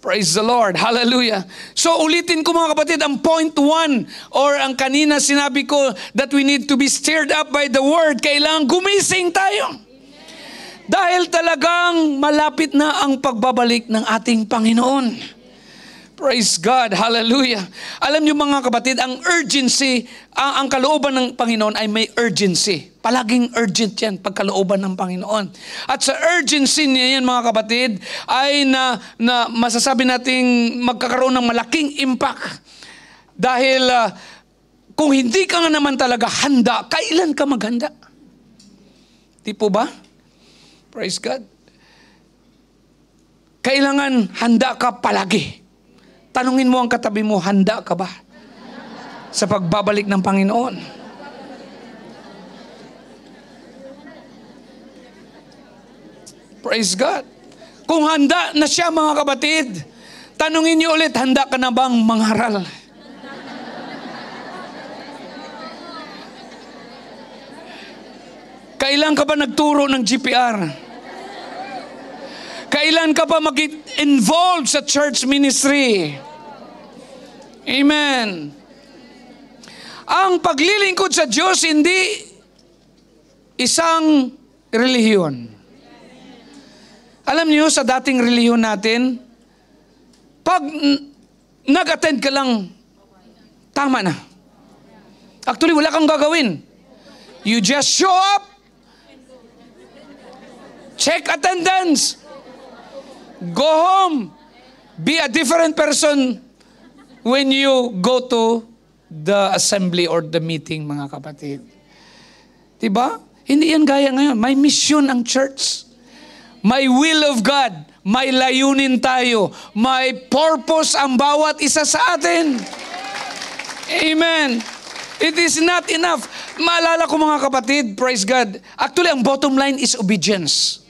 Praise the Lord. Hallelujah. So ulitin ko mga kapatid ang point one or ang kanina sinabi ko that we need to be stirred up by the Word. Kailangan gumising tayo. Dahil talagang malapit na ang pagbabalik ng ating Panginoon. Praise God. Hallelujah. Alam niyo mga kapatid, ang urgency, ang, ang kalooban ng Panginoon ay may urgency. Palaging urgent yan, pagkalooban ng Panginoon. At sa urgency niya yan mga kapatid, ay na, na masasabi nating magkakaroon ng malaking impact. Dahil uh, kung hindi ka nga naman talaga handa, kailan ka maghanda? Di po ba? Praise God. Kailangan handa ka palagi. Tanungin mo ang katabi mo, handa ka ba? Sa pagbabalik ng Panginoon. Praise God. Kung handa na siya mga kabatid, tanungin niyo ulit, handa ka na bang mangaral? Kailan ka ba nagturo ng GPR? Kailan ka pa mag-involve sa church ministry? Amen. Ang paglilingkod sa Diyos hindi isang relihiyon. Alam niyo sa dating reliyon natin, pag nag-attend ka lang, tama na. Actually, wala kang gagawin. You just show up, check attendance, Go home. Be a different person when you go to the assembly or the meeting, mga kapatid. Diba? Hindi yan gaya ngayon. May mission ang church. May will of God. May layunin tayo. May purpose ang bawat isa sa atin. Amen. It is not enough. Maalala ko mga kapatid, praise God. Actually, ang bottom line is obedience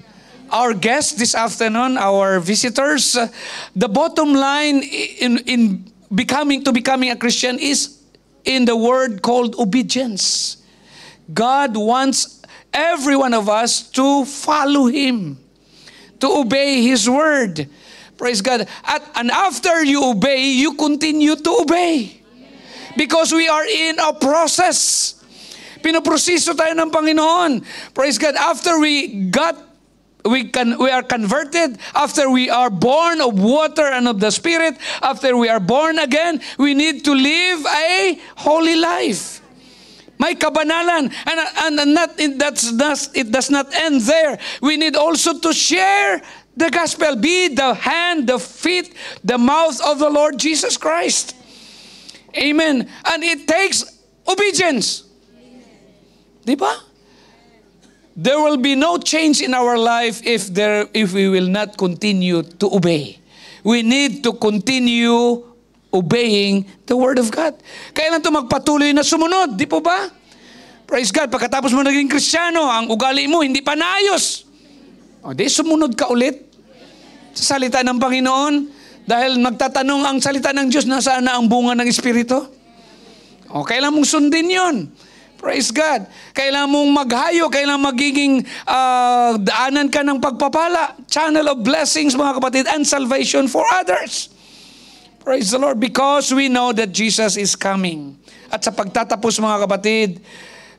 our guests this afternoon, our visitors, uh, the bottom line in, in becoming to becoming a Christian is in the word called obedience. God wants every one of us to follow Him, to obey His word. Praise God. At, and after you obey, you continue to obey. Because we are in a process. Pinoproseso tayo ng Panginoon. Praise God. After we got we can we are converted after we are born of water and of the spirit after we are born again we need to live a holy life may kabanalan and and not it that's does it does not end there we need also to share the gospel be the hand the feet the mouth of the lord jesus christ amen and it takes obedience Amen. Di There will be no change in our life if there if we will not continue to obey. We need to continue obeying the Word of God. Kailan to magpatuloy na sumunod, di po ba? Praise God, pagkatapos mo naging Kristiyano, ang ugali mo hindi pa naayos. O di, sumunod ka ulit sa salita ng Panginoon dahil magtatanong ang salita ng Diyos, nasaan na ang bunga ng Espiritu? O, kailan mong sundin yon? Praise God. Kailangan mong maghayo, kailangan magiging uh, daanan ka ng pagpapala. Channel of blessings mga kapatid and salvation for others. Praise the Lord because we know that Jesus is coming. At sa pagtatapos mga kapatid,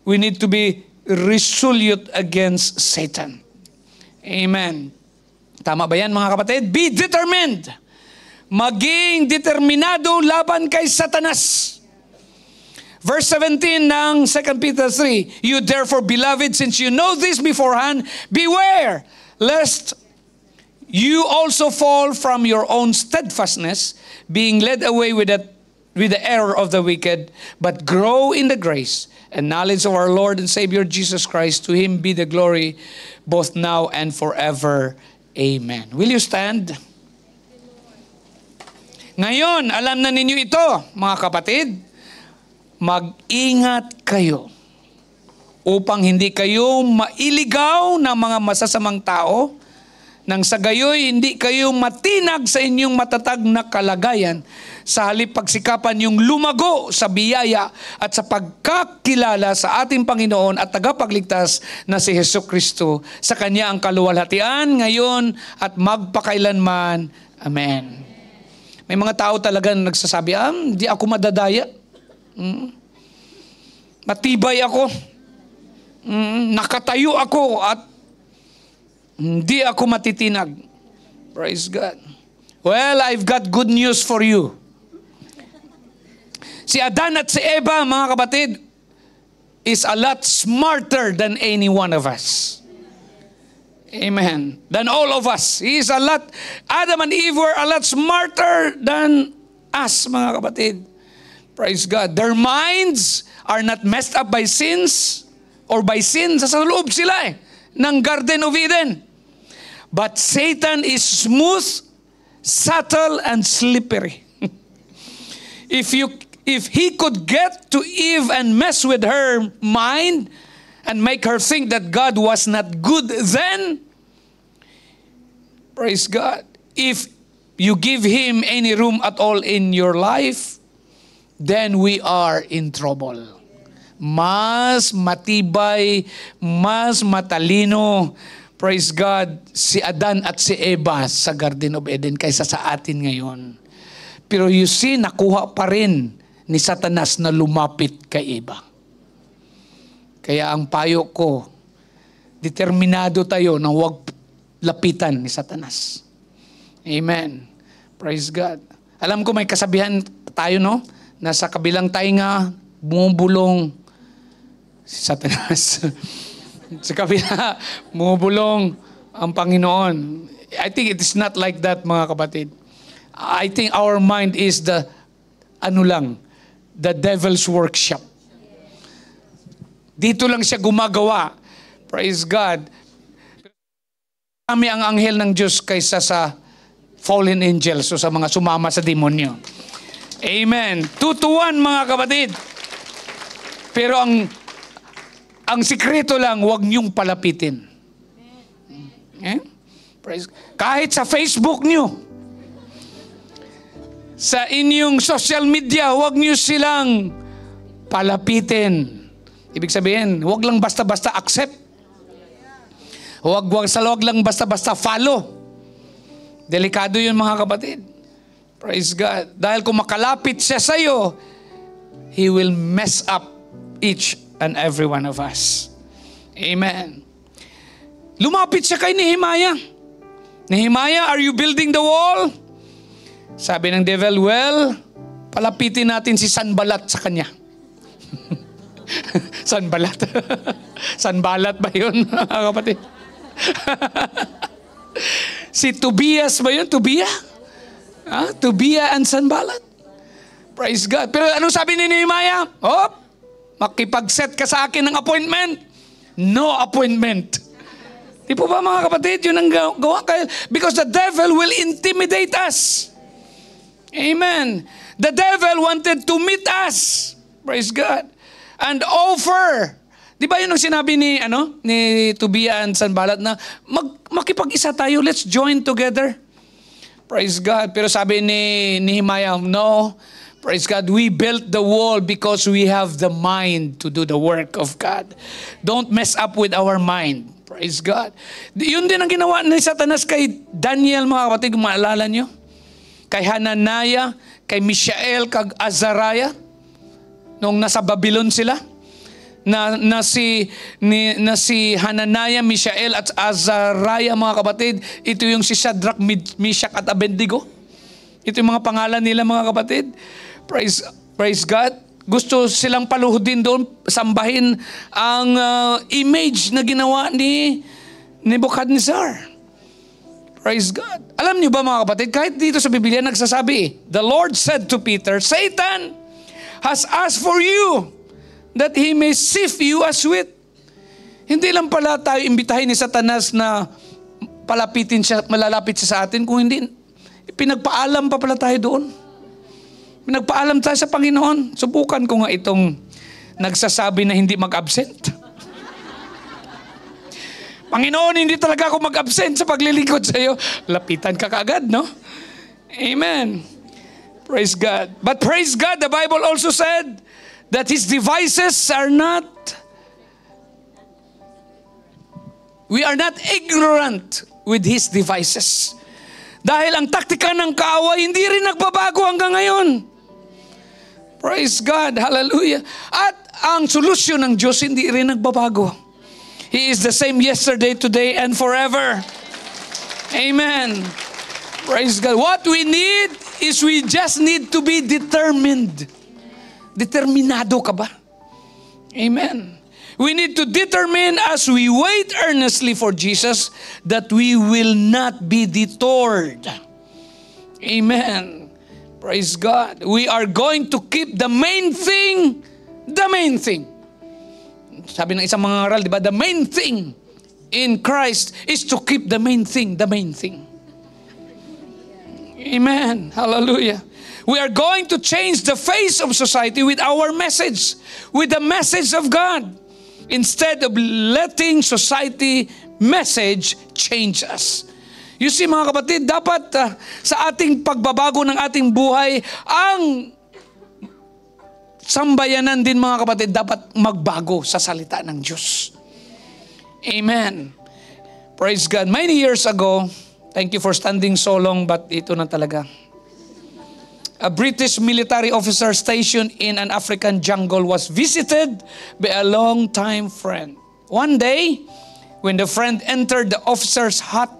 we need to be resolute against Satan. Amen. Tama ba yan mga kapatid? Be determined. Maging determinado laban kay Satanas. Verse 17 ng 2 Peter 3, You therefore, beloved, since you know this beforehand, beware lest you also fall from your own steadfastness, being led away with the, with the error of the wicked, but grow in the grace and knowledge of our Lord and Savior Jesus Christ. To him be the glory both now and forever. Amen. Will you stand? Ngayon, alam na ninyo ito, mga kapatid mag-ingat kayo upang hindi kayo mailigaw ng mga masasamang tao, nang sa gayoy hindi kayo matinag sa inyong matatag na kalagayan, sa halip pagsikapan yung lumago sa biyaya at sa pagkakilala sa ating Panginoon at tagapagligtas na si Heso Kristo sa Kanya ang kaluwalhatian ngayon at magpakailanman. Amen. May mga tao talaga na nagsasabi, ah, hindi ako madadaya Mm. Matibay ako. Mm. Nakatayo ako at hindi ako matitinag. Praise God. Well, I've got good news for you. Si Adan at si Eva, mga kapatid, is a lot smarter than any one of us. Amen. Than all of us. He is a lot, Adam and Eve were a lot smarter than us, mga kapatid. Praise God. Their minds are not messed up by sins or by sins. Sa loob sila eh, ng Garden of Eden. But Satan is smooth, subtle, and slippery. if you if he could get to Eve and mess with her mind and make her think that God was not good then, praise God. If you give him any room at all in your life, then we are in trouble. Mas matibay, mas matalino, praise God, si Adan at si Eva sa Garden of Eden kaysa sa atin ngayon. Pero you see, nakuha pa rin ni Satanas na lumapit kay Eva. Kaya ang payo ko, determinado tayo na huwag lapitan ni Satanas. Amen. Praise God. Alam ko may kasabihan tayo, no? Nasa kabilang tainga, bumubulong si Satanas. sa kabila, bumubulong ang Panginoon. I think it is not like that, mga kapatid. I think our mind is the, ano lang, the devil's workshop. Dito lang siya gumagawa. Praise God. Kami ang anghel ng Diyos kaysa sa fallen angels o sa mga sumama sa demonyo. Amen. Tutuan mga kapatid. Pero ang ang sikreto lang, huwag niyong palapitin. Eh? Praise. Kahit sa Facebook niyo, sa inyong social media, huwag niyo silang palapitin. Ibig sabihin, huwag lang basta-basta accept. Huwag, huwag sa huwag lang basta-basta follow. Delikado yun mga kapatid. Praise God. Dahil kung makalapit siya sa iyo, He will mess up each and every one of us. Amen. Lumapit siya kay Nehemiah. Nehemiah, are you building the wall? Sabi ng devil, well, palapitin natin si Sanbalat sa kanya. Sanbalat. Sanbalat ba yun, kapatid? si Tobias ba yun? Tobias? Ah, Tobia and Sanbalat. Praise God. Pero ano sabi ni Nehemiah? Oh, makipag-set ka sa akin ng appointment. No appointment. Di po ba mga kapatid, yun ang gawa kayo? Because the devil will intimidate us. Amen. The devil wanted to meet us. Praise God. And offer. Di ba yun ang sinabi ni, ano, ni Tobia and Sanbalat na mag, makipag-isa tayo, let's join together. Praise God. Pero sabi ni Nehemiah, no. Praise God. We built the wall because we have the mind to do the work of God. Don't mess up with our mind. Praise God. Yun din ang ginawa ni Satanas kay Daniel, mga kapatid, kung maalala nyo. Kay Hananaya, kay Mishael, kag Azariah. Nung nasa Babylon sila na, na si ni, na si Hananaya, Mishael at Azariah mga kapatid, ito yung si Shadrach, Meshach at Abednego. Ito yung mga pangalan nila mga kapatid. Praise praise God. Gusto silang paluhudin doon, sambahin ang uh, image na ginawa ni Nebuchadnezzar. Praise God. Alam niyo ba mga kapatid, kahit dito sa Biblia nagsasabi, The Lord said to Peter, Satan has asked for you that he may sift you as wheat. Hindi lang pala tayo imbitahin ni Satanas na palapitin siya, malalapit siya sa atin, kung hindi, pinagpaalam pa pala tayo doon. Pinagpaalam tayo sa Panginoon. Subukan ko nga itong nagsasabi na hindi mag-absent. Panginoon, hindi talaga ako mag-absent sa paglilingkod sa iyo. Lapitan ka kaagad, no? Amen. Praise God. But praise God, the Bible also said, that his devices are not, we are not ignorant with his devices. Dahil ang taktika ng kaaway, hindi rin nagbabago hanggang ngayon. Praise God. Hallelujah. At ang solusyon ng Diyos, hindi rin nagbabago. He is the same yesterday, today, and forever. Amen. Praise God. What we need is we just need to be determined. Determinado ka ba? Amen. We need to determine as we wait earnestly for Jesus that we will not be detoured. Amen. Praise God. We are going to keep the main thing, the main thing. Sabi ng isang mga aral, di ba? The main thing in Christ is to keep the main thing, the main thing. Amen. Hallelujah. We are going to change the face of society with our message, with the message of God, instead of letting society message change us. You see mga kapatid, dapat uh, sa ating pagbabago ng ating buhay, ang sambayanan din mga kapatid, dapat magbago sa salita ng Diyos. Amen. Praise God. Many years ago, thank you for standing so long, but ito na talaga. a British military officer stationed in an African jungle was visited by a long-time friend. One day, when the friend entered the officer's hut,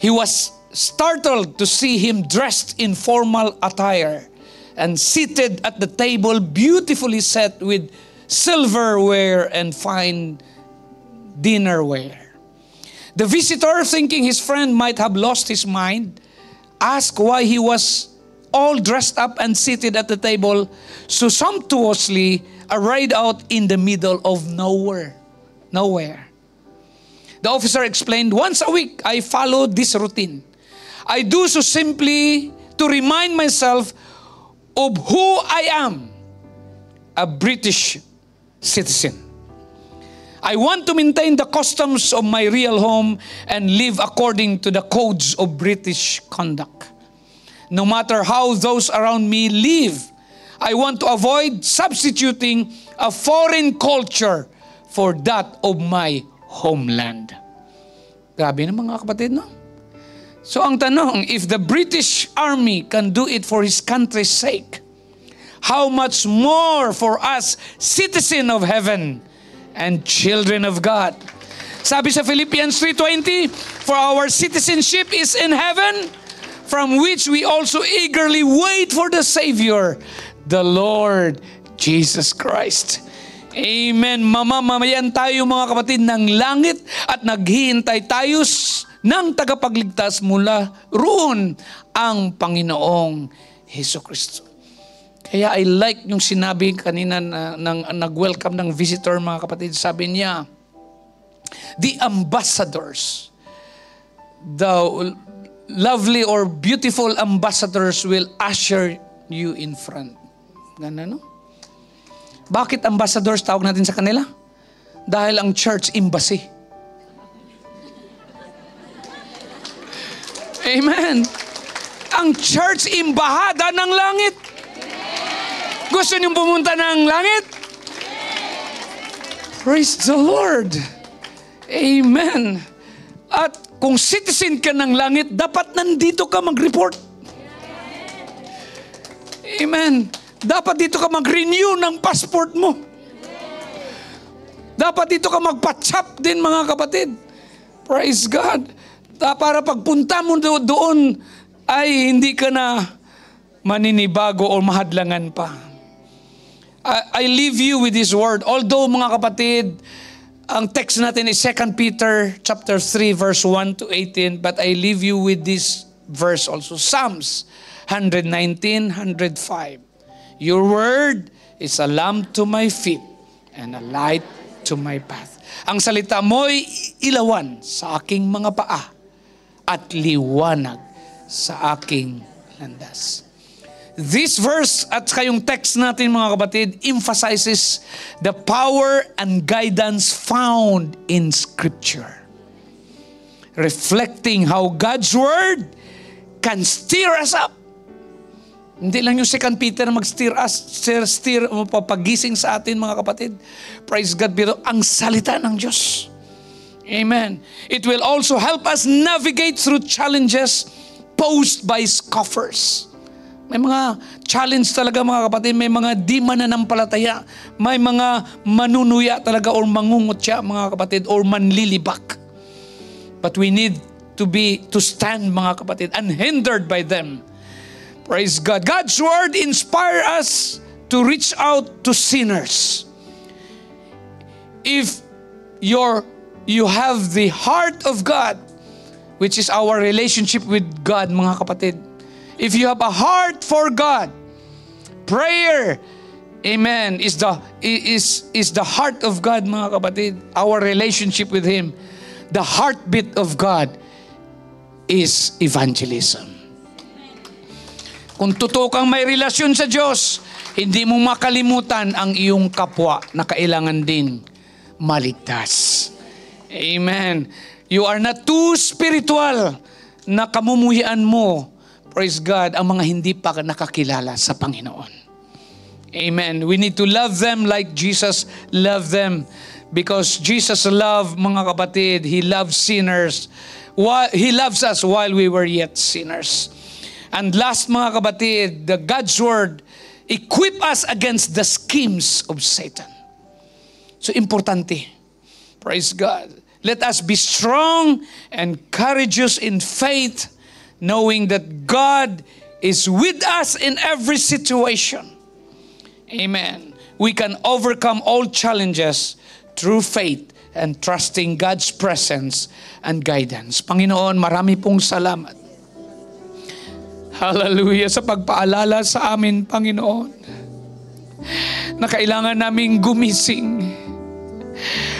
he was startled to see him dressed in formal attire and seated at the table beautifully set with silverware and fine dinnerware. The visitor, thinking his friend might have lost his mind, ask why he was all dressed up and seated at the table, so sumptuously arrayed out in the middle of nowhere. Nowhere. The officer explained, Once a week, I follow this routine. I do so simply to remind myself of who I am a British citizen. I want to maintain the customs of my real home and live according to the codes of British conduct. No matter how those around me live, I want to avoid substituting a foreign culture for that of my homeland. Grabe na mga kapatid, no? So ang tanong, if the British Army can do it for his country's sake, how much more for us, citizen of heaven, and children of God. Sabi sa Philippians 3.20, For our citizenship is in heaven, from which we also eagerly wait for the Savior, the Lord Jesus Christ. Amen. Mama, mamayan tayo mga kapatid ng langit at naghihintay tayo ng tagapagligtas mula roon ang Panginoong Heso Kristo. Kaya I like yung sinabi kanina na, ng, nag-welcome ng visitor mga kapatid. Sabi niya, the ambassadors, the lovely or beautiful ambassadors will usher you in front. Ganun, no? Bakit ambassadors tawag natin sa kanila? Dahil ang church embassy. Amen. Ang church imbahada ng langit. Gusto niyong pumunta ng langit? Praise the Lord. Amen. At kung citizen ka ng langit, dapat nandito ka mag-report. Amen. Dapat dito ka mag-renew ng passport mo. Dapat dito ka magpa-chop din mga kapatid. Praise God. Para pagpunta mo doon ay hindi ka na maninibago o mahadlangan pa. I, I leave you with this word. Although mga kapatid, ang text natin is 2 Peter chapter 3 verse 1 to 18, but I leave you with this verse also. Psalms 119, 105. Your word is a lamp to my feet and a light to my path. Ang salita mo'y ilawan sa aking mga paa at liwanag sa aking landas. This verse at kayong text natin mga kapatid emphasizes the power and guidance found in Scripture. Reflecting how God's Word can steer us up. Hindi lang yung second Peter na mag-steer us, steer, steer, mapapagising um, sa atin mga kapatid. Praise God, pero ang salita ng Diyos. Amen. It will also help us navigate through challenges posed by scoffers may mga challenge talaga mga kapatid, may mga di mananampalataya, may mga manunuya talaga or mangungutya mga kapatid or manlilibak. But we need to be to stand mga kapatid unhindered by them. Praise God. God's word inspire us to reach out to sinners. If your you have the heart of God, which is our relationship with God, mga kapatid, If you have a heart for God, prayer, amen, is the, is, is the heart of God, mga kapatid. Our relationship with Him, the heartbeat of God is evangelism. Kung totoo kang may relasyon sa Diyos, hindi mo makalimutan ang iyong kapwa na kailangan din maligtas. Amen. You are not too spiritual na kamumuhian mo praise God, ang mga hindi pa nakakilala sa Panginoon. Amen. We need to love them like Jesus loved them. Because Jesus love mga kapatid, He loves sinners. He loves us while we were yet sinners. And last, mga kapatid, the God's Word equip us against the schemes of Satan. So, importante. Praise God. Let us be strong and courageous in faith knowing that God is with us in every situation. Amen. We can overcome all challenges through faith and trusting God's presence and guidance. Panginoon, marami pong salamat. Hallelujah sa pagpaalala sa amin, Panginoon, na kailangan naming gumising.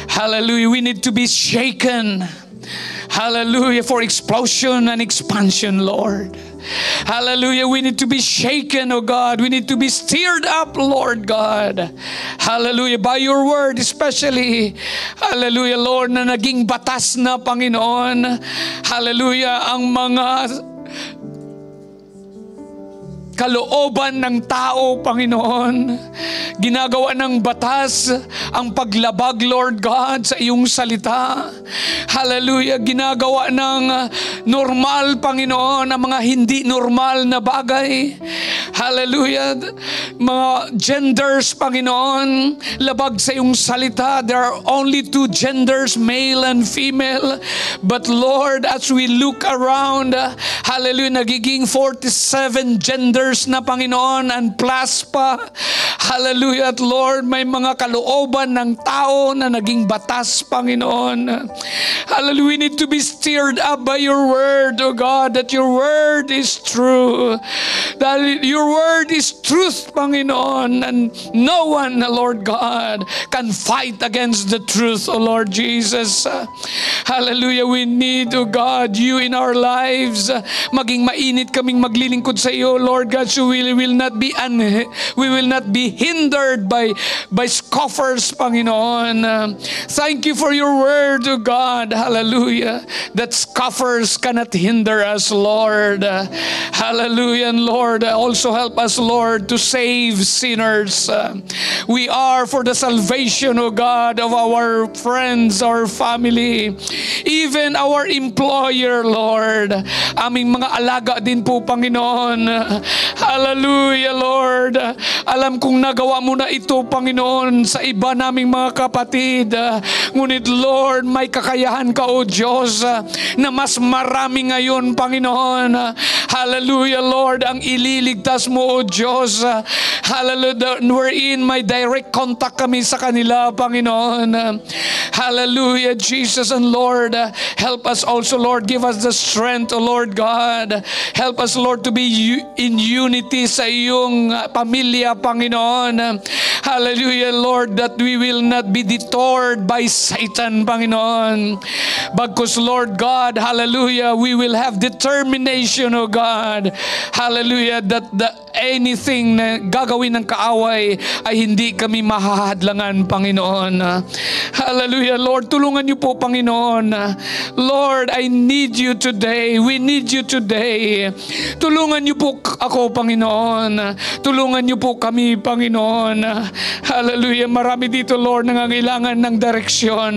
Hallelujah, we need to be shaken. Hallelujah for explosion and expansion, Lord. Hallelujah. We need to be shaken, oh God. We need to be stirred up, Lord God. Hallelujah. By your word, especially. Hallelujah, Lord, na naging batas na, Panginoon. Hallelujah. Ang mga kalooban ng tao, Panginoon. Ginagawa ng batas ang paglabag, Lord God, sa iyong salita. Hallelujah. Ginagawa ng normal, Panginoon, ang mga hindi normal na bagay. Hallelujah. Mga genders, Panginoon, labag sa iyong salita. There are only two genders, male and female. But Lord, as we look around, hallelujah, nagiging 47 genders years na Panginoon and plus pa. Hallelujah at Lord, may mga kalooban ng tao na naging batas, Panginoon. Hallelujah, we need to be stirred up by your word, O God, that your word is true. That your word is truth, Panginoon, and no one, Lord God, can fight against the truth, O Lord Jesus. Hallelujah, we need, O God, you in our lives. Maging mainit kaming maglilingkod sa iyo, Lord God, so we will not be un- we will not be hindered by by scoffers, Panginoon. Um, thank you for your word, O God. Hallelujah. That scoffers cannot hinder us, Lord. hallelujah, and Lord, also help us, Lord, to save sinners. Um, we are for the salvation, O God, of our friends, our family, even our employer, Lord. Aming mga alaga din po, Panginoon. Hallelujah, Lord. Alam kong nagawa mo na ito, Panginoon, sa iba naming mga kapatid. Ngunit, Lord, may kakayahan ka, O Diyos, na mas marami ngayon, Panginoon. Hallelujah, Lord, ang ililigtas mo, O Diyos. Hallelujah, wherein may direct contact kami sa kanila, Panginoon. Hallelujah, Jesus and Lord. Help us also, Lord. Give us the strength, O Lord God. Help us, Lord, to be in you unity sa iyong ah, pamilya, Panginoon. Hallelujah, Lord, that we will not be detoured by Satan, Panginoon. Bagkus, Lord God, hallelujah, we will have determination, O God. Hallelujah, that the anything na gagawin ng kaaway ay hindi kami mahahadlangan, Panginoon. Hallelujah, Lord, tulungan niyo po, Panginoon. Lord, I need you today. We need you today. Tulungan niyo po ako, po, Panginoon. Tulungan niyo po kami, Panginoon. Hallelujah. Marami dito, Lord, nangangailangan ng direksyon.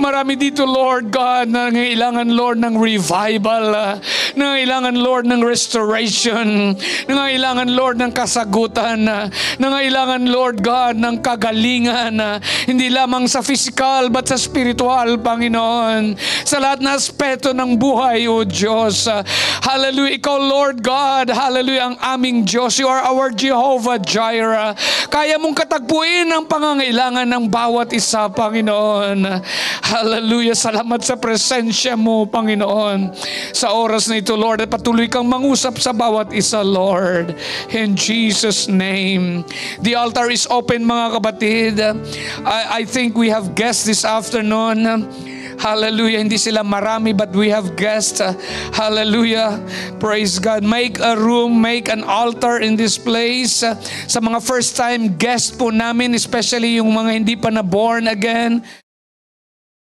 Marami dito, Lord God, nangangailangan, Lord, ng revival. Nangangailangan, Lord, ng restoration. Nangangailangan, Lord, ng kasagutan. Nangangailangan, Lord God, ng kagalingan. Hindi lamang sa physical, but sa spiritual, Panginoon. Sa lahat na aspeto ng buhay, O Diyos. Hallelujah. Ikaw, Lord God, hallelujah, ang aming Diyos. You are our Jehovah Jireh. Kaya mong katagpuin ang pangangailangan ng bawat isa, Panginoon. Hallelujah. Salamat sa presensya mo, Panginoon. Sa oras na ito, Lord, at patuloy kang mangusap sa bawat isa, Lord. In Jesus' name. The altar is open, mga kapatid. I, I think we have guests this afternoon. Hallelujah. Hindi sila marami but we have guests. Uh, Hallelujah. Praise God. Make a room, make an altar in this place. Uh, sa mga first time guest po namin, especially yung mga hindi pa na born again,